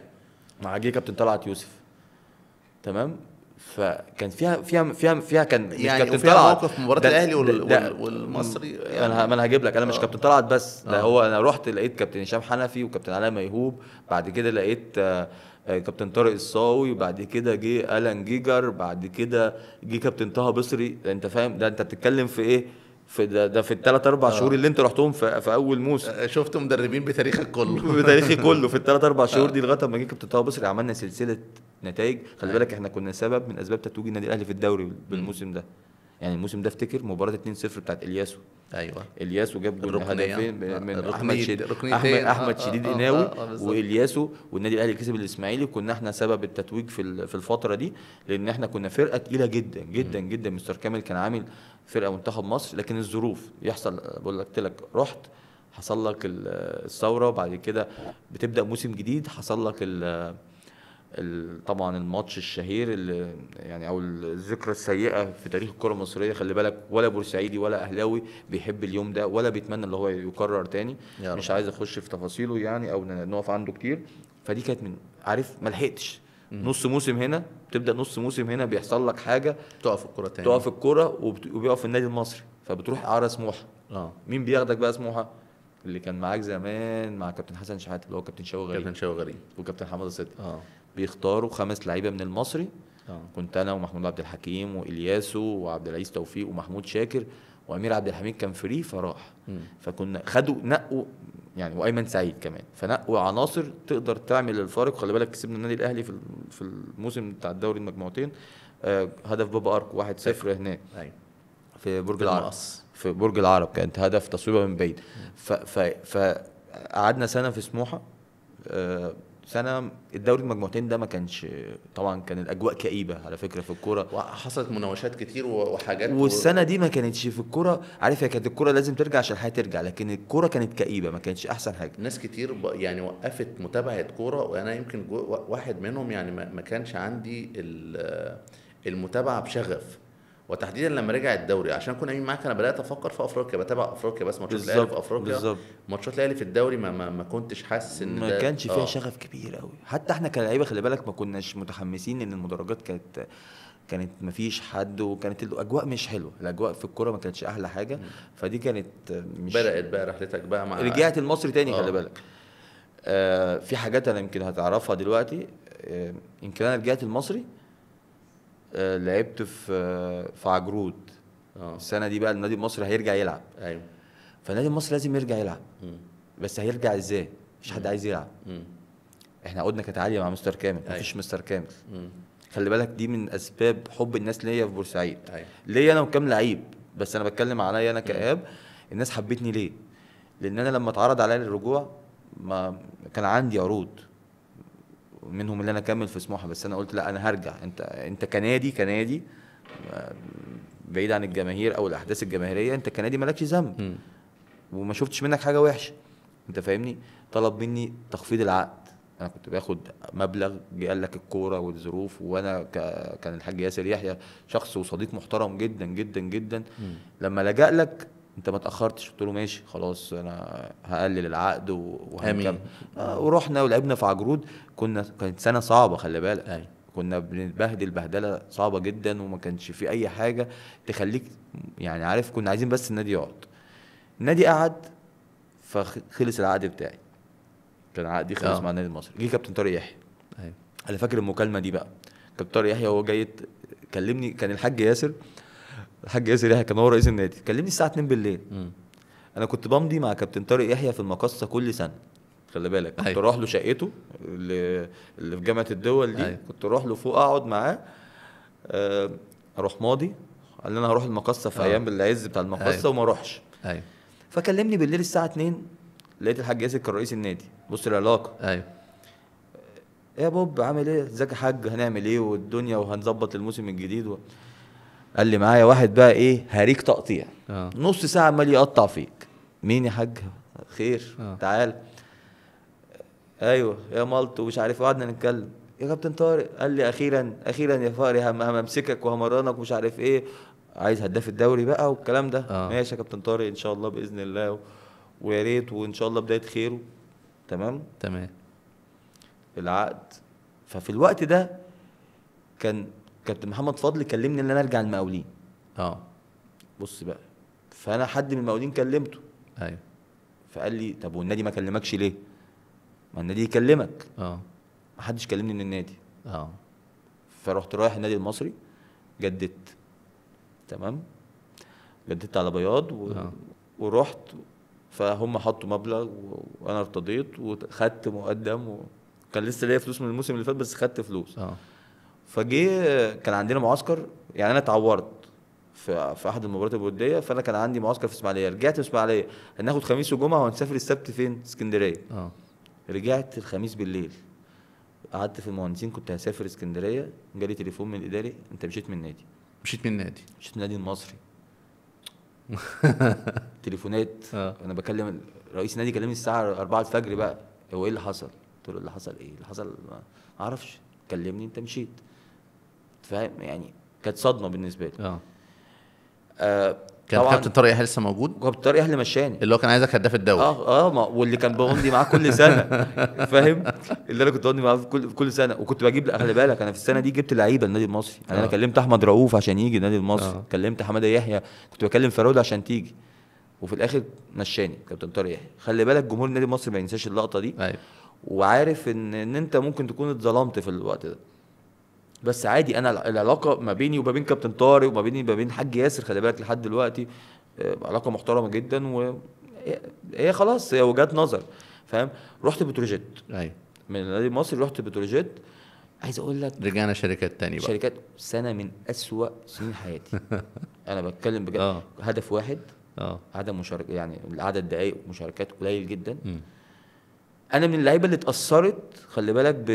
مع جه كابتن طلعت يوسف تمام فكان فيها فيها فيها فيها كان يعني كابتن طلعت موقف مباراه الاهلي والمصري يعني انا ما انا هجيب لك انا مش آه. كابتن طلعت بس ده آه. هو انا رحت لقيت كابتن هشام حنفي وكابتن علاء ميهوب بعد كده لقيت آه آه، كابتن طارق الصاوي بعد كده جه الان جيجر بعد كده جه كابتن طه بصري انت فاهم ده انت بتتكلم في ايه في ده, ده في الثلاث اربع آه. شهور اللي انت رحتهم في, في اول موسم آه، شفت مدربين بتاريخك كله بتاريخي كله في الثلاث اربع شهور دي لغايه ما جه كابتن طه بصري عملنا سلسله نتائج خلي بالك احنا كنا سبب من اسباب تتويج النادي الاهلي في الدوري بالموسم ده يعني الموسم ده افتكر مباراه 2-0 بتاعت الياسو ايوه الياسو جاب جول هدفين من آه، احمد شديد احمد, أحمد آه، شديد قناوي آه، والياسو والنادي الاهلي كسب الاسماعيلي كنا احنا سبب التتويج في في الفتره دي لان احنا كنا فرقه تقيله جدا جدا م. جدا مستر كامل كان عامل فرقه منتخب مصر لكن الظروف يحصل بقول لك لك رحت حصل لك الثوره وبعد كده بتبدا موسم جديد حصل لك طبعا الماتش الشهير اللي يعني او الذكرى السيئه في تاريخ الكره المصريه خلي بالك ولا بورسعيدي ولا اهلاوي بيحب اليوم ده ولا بيتمنى ان هو يكرر تاني مش عايز اخش في تفاصيله يعني او نقف عنده كتير فدي كانت من عارف ما لحقتش نص موسم هنا تبدا نص موسم هنا بيحصل لك حاجه تقف الكره تاني تقف الكره وبيقف النادي المصري فبتروح اعاره سموحه اه مين بياخدك بقى سموحه اللي كان معاك زمان مع كابتن حسن شحاته اللي هو كابتن شاوي غريب كابتن شاوي غريب وكابتن حماده صدقي اه بيختاروا خمس لعيبه من المصري أوه. كنت انا ومحمود عبد الحكيم والياسو وعبد العزيز توفيق ومحمود شاكر وامير عبد الحميد كان فري فراح م. فكنا خدوا نقوا يعني وايمن سعيد كمان فنقوا عناصر تقدر تعمل الفارق خلي بالك كسبنا النادي الاهلي في في الموسم بتاع الدوري المجموعتين آه هدف بابا ارك 1-0 أيوة. هناك أيوة. في برج العرب في برج العرب كانت هدف تصويبه من بعيد فقعدنا سنه في سموحه آه سنه الدوري المجموعتين ده ما كانش طبعا كان الاجواء كئيبه على فكره في الكوره وحصلت مناوشات كتير وحاجات والسنه دي ما كانتش في الكوره عارف هي كانت الكوره لازم ترجع عشان الحياه ترجع لكن الكوره كانت كئيبه ما كانتش احسن حاجه ناس كتير يعني وقفت متابعه كوره وانا يمكن واحد منهم يعني ما كانش عندي المتابعه بشغف وتحديدا لما رجع الدوري عشان اكون امين معاك انا بدات افكر في افريقيا بتابع افريقيا بس ماتشات الاهلي في افريقيا بالظبط ماتشات الاهلي في الدوري ما, ما, ما كنتش حاسس ان ما كانش فيها آه. شغف كبير قوي حتى احنا كلاعيبه خلي بالك ما كناش متحمسين ان المدرجات كانت كانت ما فيش حد وكانت الاجواء مش حلوه الاجواء في الكوره ما كانتش احلى حاجه فدي كانت مش بدات بقى رحلتك بقى مع رجعت المصري تاني آه. خلي بالك آه في حاجات انا يمكن هتعرفها دلوقتي آه يمكن انا رجعت المصري آه، لعبت في آه، في عجرود أوه. السنه دي بقى النادي المصري هيرجع يلعب ايوه فالنادي المصري لازم يرجع يلعب بس هيرجع ازاي؟ مفيش حد عايز يلعب م. احنا عقودنا كانت عاليه مع مستر كامل أيوة. مفيش مستر كامل م. خلي بالك دي من اسباب حب الناس ليا في بورسعيد أيوة. ليا انا وكام لعيب بس انا بتكلم عليا انا كاب الناس حبتني ليه؟ لان انا لما اتعرض عليا للرجوع ما كان عندي عروض منهم اللي انا اكمل في سموحه بس انا قلت لا انا هرجع انت انت كنادي كنادي بعيد عن الجماهير او الاحداث الجماهيريه انت كنادي مالكش ذنب وما شفتش منك حاجه وحشه انت فاهمني طلب مني تخفيض العقد انا كنت باخد مبلغ قال لك الكوره والظروف وانا ك... كان الحاج ياسر يحيى شخص وصديق محترم جدا جدا جدا م. لما لجأ لك انت ما اتاخرتش قلت له ماشي خلاص انا هقلل العقد وهنكمل آه ورحنا ولعبنا في عجرود كنا كانت سنه صعبه خلي بالك أي. أيوة. كنا بنتبهدل بهدله صعبه جدا وما كانش في اي حاجه تخليك يعني عارف كنا عايزين بس النادي يقعد النادي قعد فخلص العقد بتاعي كان عقدي خلص آه. مع النادي المصري جه كابتن طارق يحيى ايوه انا فاكر المكالمه دي بقى كابتن طارق يحيى وهو جاي كلمني كان الحاج ياسر الحاج ياسر يحيى كان هو رئيس النادي كلمني الساعه 2 بالليل م. انا كنت بمضي مع كابتن طارق يحيى في المقصه كل سنه خلي بالك كنت أيوة. اروح له شقته اللي, اللي في جامعه الدول دي أيوة. كنت اروح له فوق اقعد معاه آه، اروح ماضي قال لي انا هروح المقصه في آه. ايام العز بتاع المقصه أيوة. وما اروحش ايوه فكلمني بالليل الساعه 2 لقيت الحاج ياسر كان رئيس النادي بص العلاقه ايوه يا بوب عامل ايه ازيك يا حاج هنعمل ايه والدنيا وهنظبط الموسم الجديد و... قال لي معايا واحد بقى ايه هريك تقطيع آه. نص ساعه عمال يقطع فيك مين يا حاج خير آه. تعال ايوه يا مالت ومش عارف إيه. قعدنا نتكلم يا كابتن طارق قال لي اخيرا اخيرا يا فقري همسكك وهمرنك ومش عارف ايه عايز هداف الدوري بقى والكلام ده آه. ماشي يا كابتن طارق ان شاء الله باذن الله و... ويا ريت وان شاء الله بدايه و... تمام تمام العقد ففي الوقت ده كان كابتن محمد فضل كلمني ان انا ارجع المقاولين اه بص بقى فانا حد من المقاولين كلمته ايوه فقال لي طب والنادي ما كلمكش ليه؟ ما النادي يكلمك اه ما حدش كلمني من النادي اه فرحت رايح النادي المصري جددت تمام جددت على بياض و... آه. ورحت فهم حطوا مبلغ وانا ارتضيت وخدت مقدم وكان لسه ليا فلوس من الموسم اللي فات بس خدت فلوس اه فجه كان عندنا معسكر يعني انا اتعورت في, في احد المباريات الوديه فانا كان عندي معسكر في اسماعيليه رجعت اسماعيليه هناخد خميس وجمعه وهنسافر السبت فين اسكندريه اه رجعت الخميس بالليل قعدت في المهندسين كنت هسافر اسكندريه جالي تليفون من الاداري انت مشيت من النادي مشيت من النادي مشيت من النادي المصري تليفونات آه. انا بكلم رئيس النادي كلمني الساعه 4 الفجر بقى هو ايه اللي حصل؟ قلت له اللي حصل ايه؟ اللي حصل ما اعرفش كلمني انت مشيت فاهم يعني كانت صدمه بالنسبه لي اه, آه كان كابتن طارق يحيى لسه موجود؟ كابتن طارق يحيى اللي مشاني اللي هو كان عايزك هداف الدوري اه اه ما واللي كان بقضي معاه كل سنه فاهم؟ اللي انا كنت بقضي معاه كل كل سنه وكنت بجيب خلي بالك انا في السنه دي جبت لعيبه النادي المصري يعني انا آه. كلمت احمد رؤوف عشان يجي النادي المصري أوه. كلمت حماده يحيى كنت بكلم فرود عشان تيجي وفي الاخر مشاني كابتن طارق يحيى خلي بالك جمهور النادي المصري ما ينساش اللقطه دي أيوه. وعارف ان ان انت ممكن تكون اتظلمت في الوقت ده بس عادي انا العلاقه ما بيني وما بين كابتن طارق وما بيني وما بين حاج ياسر خلي بالك لحد دلوقتي آه، علاقه محترمه جدا و هي خلاص هي وجهات نظر فاهم رحت بتروجيت ايوه من النادي المصري رحت بتروجيت عايز اقول لك رجعنا شركات تاني بقى شركات سنه من اسوأ سنين حياتي انا بتكلم بجد أوه. هدف واحد اه عدم مشاركه يعني عدد دقائق مشاركات قليل جدا م. انا من اللعيبه اللي اتاثرت خلي بالك ب...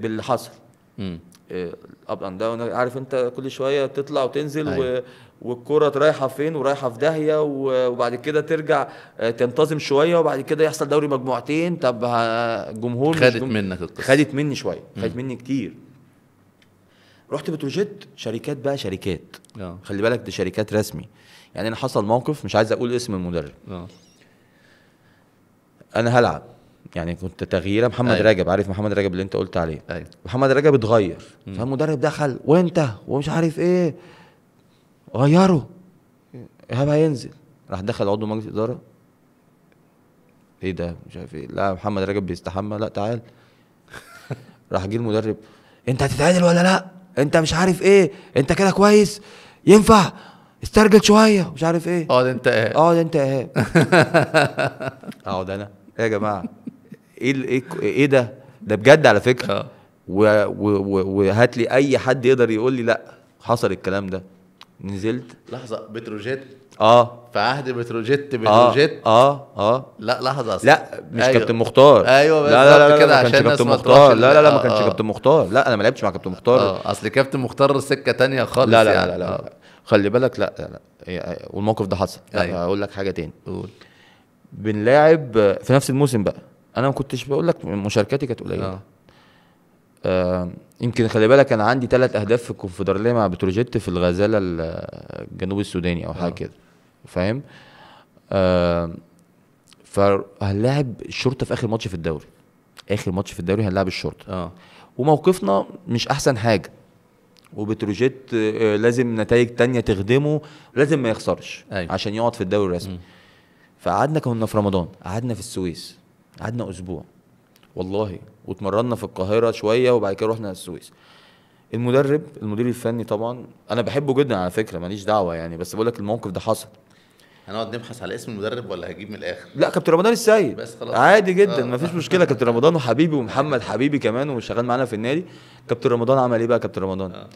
باللي حصل م. اب اند داون عارف انت كل شويه تطلع وتنزل أيوة. والكره رايحه فين ورايحه في داهيه وبعد كده ترجع آه، تنتظم شويه وبعد كده يحصل دوري مجموعتين طب الجمهور خدت جم... منك القصه خدت مني شويه خدت مني كتير رحت بتروجيت شركات بقى شركات أوه. خلي بالك دي شركات رسمي يعني انا حصل موقف مش عايز اقول اسم المدرب أوه. انا هلعب يعني كنت تغييره محمد أيوة. رجب عارف محمد رجب اللي انت قلت عليه أيوة. محمد رجب اتغير فالمدرب دخل وانت ومش عارف ايه غيره ايهاب هينزل راح دخل عضو مجلس اداره ايه ده مش عارف ايه لا محمد رجب بيستحمى لا تعال راح جه المدرب انت هتتعدل ولا لا انت مش عارف ايه انت كده كويس ينفع استرجل شويه مش عارف ايه اقعد انت ايهاب اقعد انت ايهاب اقعد انا ايه يا جماعه ايه ايه ايه ده ده بجد على فكره آه. وهات لي اي حد يقدر يقول لي لا حصل الكلام ده نزلت لحظه بتروجيت اه في عهد بتروجيت آه، بتروجيت اه اه, آه. لا لحظه أصلا. لا مش أيوة. كابتن مختار ايوه لا لا لا, لا, لا ما كانش كابتن آه. مختار لا لا لا ما كانش كابتن مختار لا انا ما لعبتش مع كابتن مختار اه اصل كابتن مختار سكه تانية خالص لا لا يعني. لا, لا, لا. خلي بالك لا لا, لا. إيه، والموقف ده حصل أيوة. هقول لك حاجه تاني قول بنلاعب في نفس الموسم بقى انا ما كنتش بقول لك مشاركاتي كانت قليله آه. آه يمكن خلي بالك انا عندي ثلاث اهداف في الكونفدراليه مع بتروجيت في الغزاله الجنوب السوداني او حاجه آه. كده فاهم آه فهنلاعب الشرطه في اخر ماتش في الدوري اخر ماتش في الدوري هنلاعب الشرطه اه وموقفنا مش احسن حاجه وبتروجيت آه، لازم نتائج تانية تخدمه لازم ما يخسرش أيوه. عشان يقعد في الدوري الرسمي فقعدنا كنا في رمضان قعدنا في السويس قعدنا اسبوع والله واتمرنا في القاهره شويه وبعد كده رحنا السويس المدرب المدير الفني طبعا انا بحبه جدا على فكره ماليش دعوه يعني بس بقول لك الموقف ده حصل هنقعد نبحث على اسم المدرب ولا هجيب من الاخر لا كابتن رمضان السيد بس خلاص عادي جدا آه. مفيش مشكله كابتن رمضان وحبيبي ومحمد حبيبي كمان وشغال معانا في النادي كابتن رمضان عمل ايه بقى كابتن رمضان آه.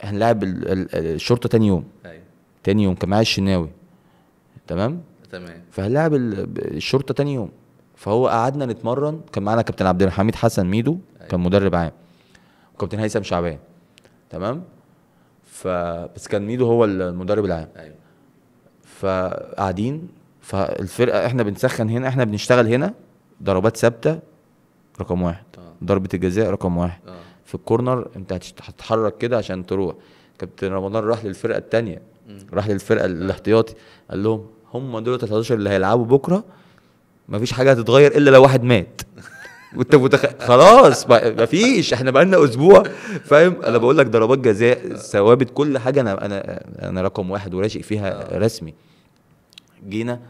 هنلاعب الشرطه تاني يوم ايوه تاني يوم كان معايا الشناوي تمام تمام فهنلاعب الشرطه تاني يوم فهو قعدنا نتمرن كان معانا كابتن عبد الحميد حسن ميدو كان أيوه. مدرب عام وكابتن هيثم شعبان تمام ف بس كان ميدو هو المدرب العام ايوه فقاعدين فالفرقه احنا بنسخن هنا احنا بنشتغل هنا ضربات ثابته رقم واحد آه. ضربه الجزاء رقم واحد آه. في الكورنر انت هتتحرك كده عشان تروح كابتن رمضان راح للفرقه الثانيه راح للفرقه الاحتياطي قال لهم هم دول 13 اللي هيلعبوا بكره ما فيش حاجه هتتغير الا لو واحد مات وانت متخ... خلاص فيش احنا بقالنا اسبوع فاهم انا بقول لك ضربات جزاء ثوابت كل حاجه انا انا انا رقم واحد وراشق فيها رسمي جينا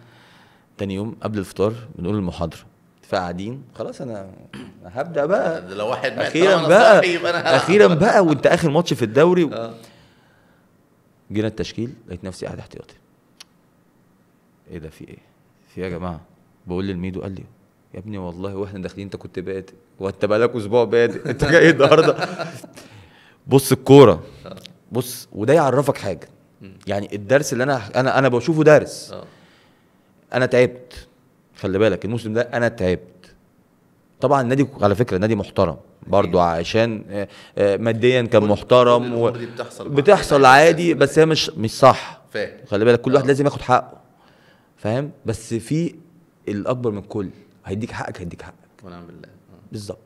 تاني يوم قبل الفطار بنقول المحاضره فقاعدين خلاص انا هبدا بقى لو واحد مات اخيرا بقى اخيرا بقى وانت اخر ماتش في الدوري و... آه. جينا التشكيل لقيت نفسي قاعد احتياطي ايه ده في ايه في ايه يا جماعه بقول للميدو قال لي يا ابني والله واحنا داخلين انت كنت بادئ وانت بقالك اسبوع بادئ انت جاي النهارده بص الكوره بص وده يعرفك حاجه يعني الدرس اللي انا انا انا بشوفه درس آه. انا تعبت خلي بالك الموسم ده انا تعبت طبعا النادي على فكره نادي محترم برضو عشان آه، آه، ماديا كان محترم و... بتحصل بتحصل أيوة. عادي بس هي مش مش صح فاهم خلي بالك كل واحد لازم ياخد حقه فاهم بس في الاكبر من الكل هيديك حقك هيديك حقك ونعم بالله آه. بالظبط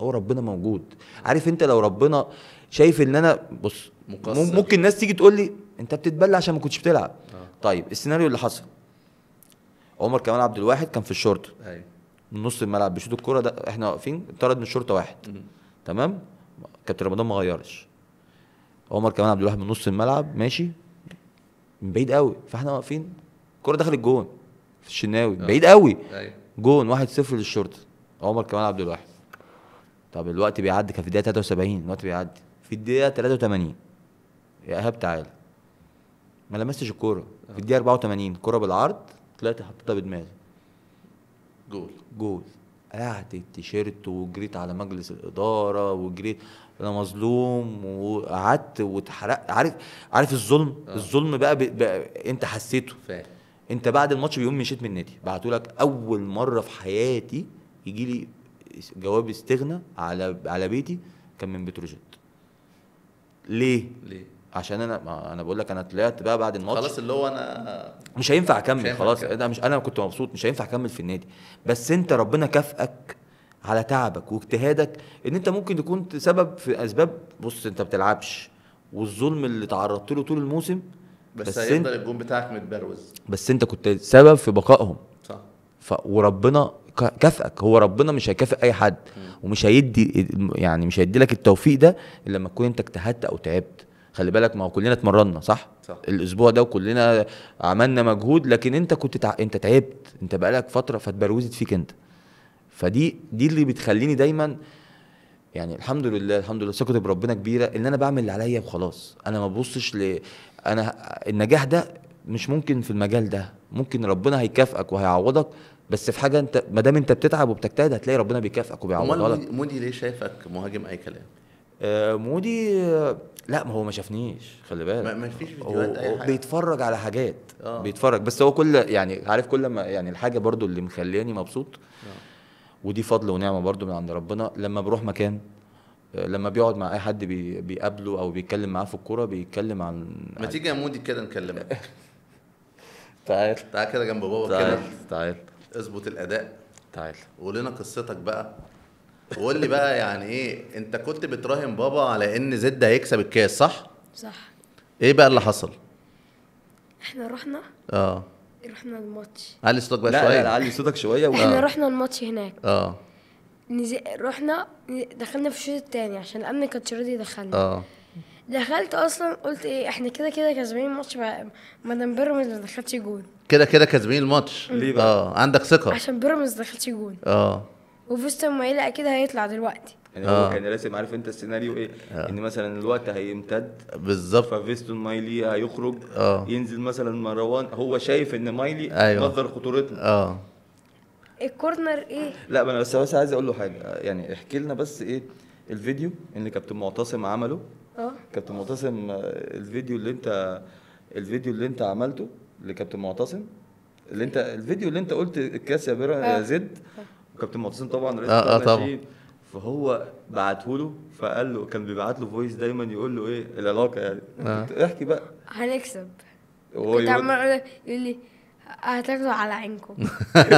هو ربنا موجود عارف انت لو ربنا شايف ان انا بص مقصر. ممكن ناس تيجي تقول لي انت بتتبلى عشان ما كنتش بتلعب آه. طيب السيناريو اللي حصل عمر كمال عبد الواحد كان في الشرطه ايوه نص الملعب بيشوط الكوره ده احنا واقفين طرد من الشرطه واحد م. تمام كابتن رمضان ما غيرش عمر كمال عبد الواحد من نص الملعب ماشي من بعيد قوي فاحنا واقفين الكوره دخلت جون في الشناوي أوه. بعيد قوي أيوه. جون 1-0 للشرطه عمر كمال عبد الواحد طب الوقت بيعدي كان في الدقيقه 73 الوقت بيعدي في الدقيقه 83 يا ايهاب تعالى ما لمستش الكوره في الدقيقه 84 كوره بالعرض طلعت حطيتها بدماغي جول جول قلعت التيشيرت وجريت على مجلس الاداره وجريت انا مظلوم وقعدت واتحرقت عارف عارف الظلم آه. الظلم بقى, بقى, بقى انت حسيته فعلا انت بعد الماتش بيوم مشيت من النادي بعتوا لك اول مره في حياتي يجي لي جواب استغنى على على بيتي كان من بتروجيت ليه ليه عشان انا ما انا بقول لك انا طلعت بقى بعد الماتش خلاص اللي هو انا مش هينفع اكمل خلاص انا مش انا كنت مبسوط مش هينفع اكمل في النادي بس انت ربنا كافئك على تعبك واجتهادك ان انت ممكن تكون سبب في اسباب بص انت ما بتلعبش والظلم اللي تعرضت له طول الموسم بس, بس هيفضل انت... الجون بتاعك متبروز بس انت كنت سبب في بقائهم صح ف... وربنا كافئك هو ربنا مش هيكافئ اي حد م. ومش هيدي يعني مش هيدي لك التوفيق ده الا لما تكون انت اجتهدت او تعبت خلي بالك ما هو كلنا اتمرنا صح؟, صح الاسبوع ده وكلنا عملنا مجهود لكن انت كنت تع... انت تعبت انت بقالك فتره فتبروزت فيك انت فدي دي اللي بتخليني دايما يعني الحمد لله الحمد لله ثقتي بربنا كبيره ان انا بعمل اللي عليا وخلاص انا ما ببصش ل انا النجاح ده مش ممكن في المجال ده ممكن ربنا هيكافئك وهيعوضك بس في حاجه انت ما دام انت بتتعب وبتجتهد هتلاقي ربنا بيكافئك وبيعوضك مودي, مودي ليه شايفك مهاجم اي كلام آه مودي آه لا ما هو ما شافنيش خلي بالك ما فيش فيديوهات اي حاجه بيتفرج على حاجات آه. بيتفرج بس هو كل يعني عارف كل ما يعني الحاجه برضو اللي مخلياني مبسوط آه. ودي فضل ونعمه برضو من عند ربنا لما بروح مكان آه، لما بيقعد مع اي حد بي بيقابله او بيتكلم معاه في الكوره بيتكلم عن ما تيجي يا مودي كده نكلمك تعال تعال كده جنب بابا تعال تعال اظبط الاداء تعال قول لنا قصتك بقى وقول لي بقى يعني ايه انت كنت بتراهن بابا على ان زد هيكسب الكاس صح؟ صح ايه بقى اللي حصل؟ احنا رحنا اه رحنا الماتش علي صوتك بقى لا شويه لا لا علي صوتك شويه و... احنا رحنا الماتش هناك اه نزل رحنا دخلنا في الشوط الثاني عشان الامن كانش راضي يدخلنا اه دخلت اصلا قلت ايه احنا كده كده كسبانين الماتش ما دام بيراميدز ما دخلش جول كده كده كسبانين الماتش ليه بقى؟ اه عندك ثقه عشان بيراميدز ما دخلش جول اه وفيستون مايلا اكيد هيطلع دلوقتي يعني آه. هو كان راسم عارف انت السيناريو ايه آه. ان مثلا الوقت هيمتد بالظبط ففيستون مايلي هيخرج آه. ينزل مثلا مروان هو شايف ان مايلي أيوة. مصدر خطورتنا اه الكورنر ايه لا انا بس بس عايز اقول له حاجه يعني احكي لنا بس ايه الفيديو اللي كابتن معتصم عمله اه كابتن معتصم الفيديو اللي انت الفيديو اللي انت عملته لكابتن معتصم اللي انت الفيديو اللي انت قلت الكاس يا بيرا آه. يا زد وكابتن معتصم طبعا رئيس اه اه طبعا فهو بعته له فقال له كان بيبعت له فويس دايما يقول له ايه العلاقه يعني آه. احكي بقى هنكسب هو يقول لي هتاخدوا على عينكم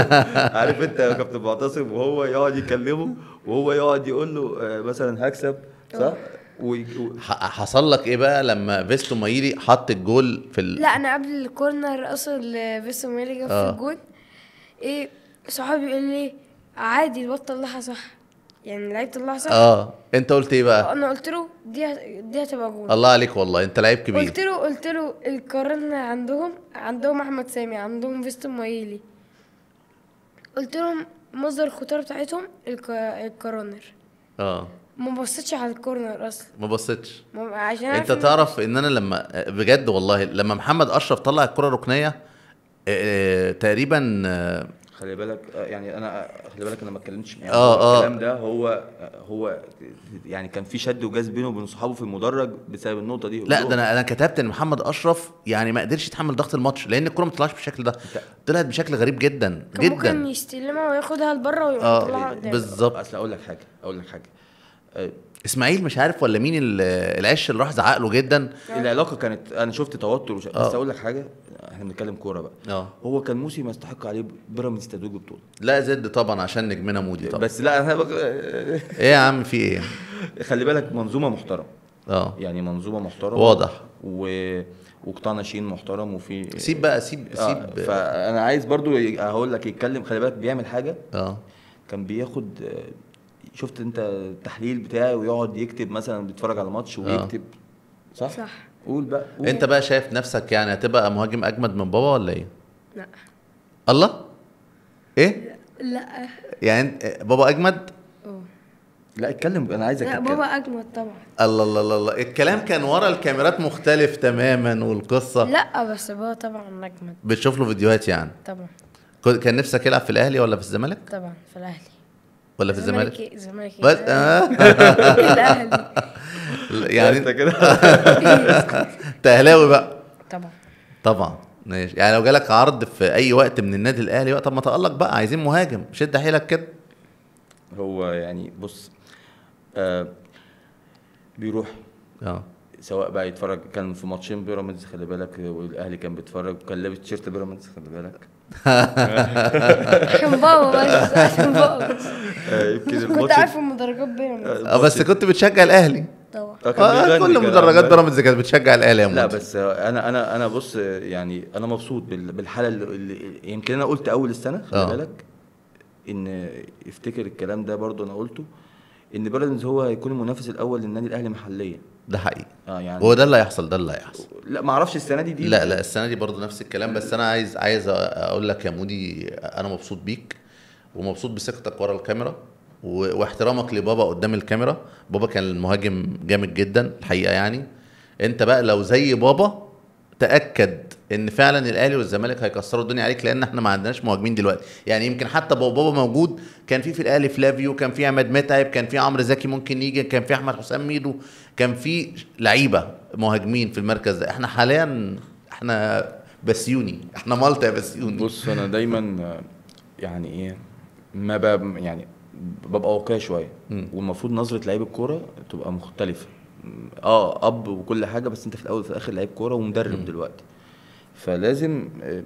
عارف انت يا كابتن معتصم وهو يقعد يكلمه وهو يقعد يقول له آه، مثلا هكسب صح؟ و... حصل لك ايه بقى لما فيستو مايلي حط الجول في ال... لا انا قبل الكورنر اصلا فيستو مايلي جاب آه. في الجول ايه صحابي يقول لي عادي البطه اللي صح يعني لعيبه الله صح اه انت قلت ايه بقى انا قلت له دي دي هتبقى جون الله عليك والله انت لعيب كبير قلت له قلت له القارنة عندهم عندهم احمد سامي عندهم فيستون مايلي قلت لهم مصدر الخطوره بتاعتهم الكورنر اه ما بصيتش على الكورنر اصلا ما بصيتش عشان انت تعرف ان انا لما بجد والله لما محمد اشرف طلع الكره الركنيه آه، آه، تقريبا آه، خلي بالك آه، يعني انا آه، خلي بالك انا ما اتكلمتش يعني اه الكلام ده هو هو يعني كان في شد وجذب بينه وبين صحابه في المدرج بسبب النقطه دي لا ده انا انا كتبت ان محمد اشرف يعني ما قدرش يتحمل ضغط الماتش لان الكوره ما طلعش بالشكل ده طلعت بشكل غريب جدا جدا ممكن يستلمها وياخدها لبره ويطلعها آه يطلعها قدام بالظبط اصل اقول لك حاجه اقول لك حاجه اسماعيل مش عارف ولا مين العش اللي راح زعق له جدا العلاقه كانت انا شفت توتر وش... بس آه. اقول لك حاجه احنا بنتكلم كوره بقى أوه. هو كان موسم ما يستحق عليه بيراميدز تتويج بطوله لا زد طبعا عشان نجمنا مودي طبعا بس لا انا بك... ايه يا عم في ايه خلي بالك منظومه محترمه اه يعني منظومه محترمه واضح و وقطاع ناشئين محترم وفي سيب بقى سيب آه سيب فانا عايز برضو هقول لك يتكلم خلي بالك بيعمل حاجه اه كان بياخد شفت انت التحليل بتاعي ويقعد يكتب مثلا بيتفرج على ماتش آه. ويكتب صح؟ صح قول بقى قول. انت بقى شايف نفسك يعني هتبقى مهاجم اجمد من بابا ولا ايه؟ لا الله؟ ايه؟ لا يعني بابا اجمد؟ لا اتكلم انا عايزك لا بابا اجمد طبعا الله الله الله الكلام كان ورا الكاميرات مختلف تماما والقصه لا بس بابا طبعا اجمد بتشوف له فيديوهات يعني طبعا كان نفسك يلعب في الاهلي ولا في الزمالك؟ طبعا في الاهلي ولا في الزمالك؟ الزمالك بس آه. يعني انت كده انت اهلاوي بقى طبعا طبعا ماشي يعني لو جالك عرض في اي وقت من النادي الاهلي بقى طب ما تالق بقى عايزين مهاجم شد حيلك كده هو يعني بص آه بيروح اه سواء بقى يتفرج كان في ماتشين بيراميدز خلي بالك والاهلي كان بيتفرج وكان لابس تيشيرت بيراميدز خلي بالك عشان بابا بس عشان بابا يمكن كنت عارف المدرجات بيراميدز اه بس كنت بتشجع الاهلي طبعا آه، كل مدرجات بيراميدز كانت بتشجع الاهلي يا لا بس انا انا انا بص يعني انا مبسوط بالحاله اللي يمكن انا قلت اول السنه خلي آه. بالك ان افتكر الكلام ده برضو انا قلته ان بيراميدز هو هيكون المنافس الاول للنادي الاهلي محليا ده حقيقي اه يعني هو ده اللي هيحصل ده اللي هيحصل لا ما اعرفش السنه دي دي لا لا السنه دي برضه نفس الكلام بس انا عايز عايز اقول لك يا مودي انا مبسوط بيك ومبسوط بثقتك ورا الكاميرا واحترامك لبابا قدام الكاميرا بابا كان مهاجم جامد جدا الحقيقه يعني انت بقى لو زي بابا تاكد ان فعلا الاهلي والزمالك هيكسروا الدنيا عليك لان احنا ما عندناش مهاجمين دلوقتي يعني يمكن حتى بابا موجود كان في في الاهلي فلافيو كان في عماد متعب كان في عمرو زكي ممكن يجي كان في احمد حسام ميدو كان في لعيبه مهاجمين في المركز ده احنا حاليا احنا بسيوني احنا مالطا بسيوني بص انا دايما يعني ايه ما ب... يعني ببقى واقعي شويه والمفروض نظره لعيب الكوره تبقى مختلفه اه اب وكل حاجه بس انت في الاول وفي الاخر لعيب كوره ومدرب م. دلوقتي فلازم آه،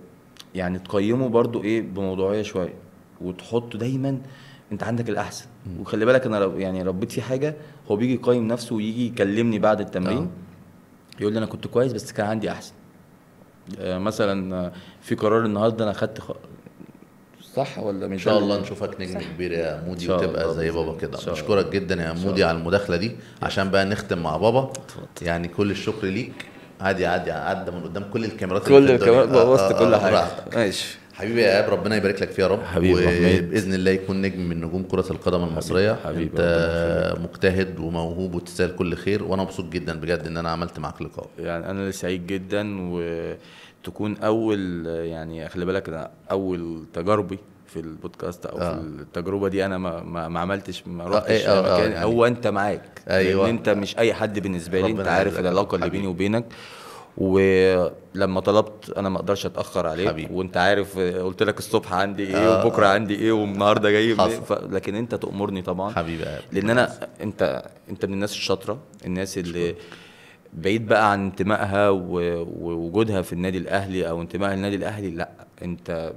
يعني تقيمه برضو ايه بموضوعيه شويه وتحطه دايما انت عندك الاحسن م. وخلي بالك انا يعني ربيت فيه حاجه هو بيجي يقيم نفسه ويجي يكلمني بعد التمرين أه. يقول لي انا كنت كويس بس كان عندي احسن آه مثلا آه، في قرار النهارده انا خدت خ... صح ولا مش ان شاء الله نشوفك نجم كبير يا مودي وتبقى زي بابا كده بشكرك جدا يا مودي على المداخله دي عشان بقى نختم مع بابا يعني كل الشكر ليك عادي عادي عدى من قدام كل الكاميرات كل الكاميرات بوظت آه، آه، كل آه، حاجه ماشي حبيبي يا ايهاب ربنا يبارك لك فيها يا رب حبيبي وباذن الله يكون نجم من نجوم كره القدم المصريه حبيبي انت مجتهد وموهوب وتستاهل كل خير وانا مبسوط جدا بجد ان انا عملت معاك لقاء يعني انا سعيد جدا وتكون اول يعني خلي بالك انا اول تجاربي في البودكاست او آه. في التجربه دي انا ما ما, ما عملتش ما آه، رحتش إيه، آه آه آه يعني. هو انت معاك ايوه لان انت مش اي حد بالنسبه لي انت عارف العلاقه اللي بيني وبينك ولما طلبت انا ما اقدرش اتاخر عليك حبيب. وانت عارف قلت لك الصبح عندي ايه آه. وبكره عندي ايه والنهارده جاي ف... لكن انت تامرني طبعا حبيبي لان انا انت انت من الناس الشاطره الناس اللي شكرا. بعيد بقى عن انتمائها ووجودها في النادي الاهلي او انتمائها للنادي الاهلي لا انت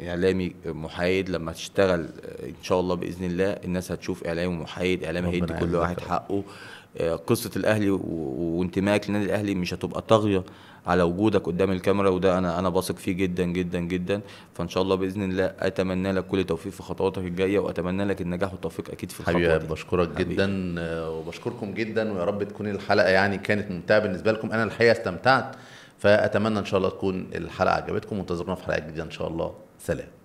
اعلامي محايد لما تشتغل آه، ان شاء الله باذن الله الناس هتشوف اعلامي محايد اعلامي هيدي كل واحد حقه آه، قصه الاهلي وانتمائك للنادي الاهلي مش هتبقى طاغيه على وجودك قدام الكاميرا وده انا انا بثق فيه جدا جدا جدا فان شاء الله باذن الله اتمنى لك كل توفيق في خطواتك الجايه واتمنى لك النجاح والتوفيق اكيد في الخطوات حبيبي بشكرك حبيب. جدا آه، وبشكركم جدا ويا رب تكون الحلقه يعني كانت ممتعه بالنسبه لكم انا الحقيقه استمتعت فاتمنى ان شاء الله تكون الحلقه عجبتكم وانتظرونا في حلقه جديده ان شاء الله سلام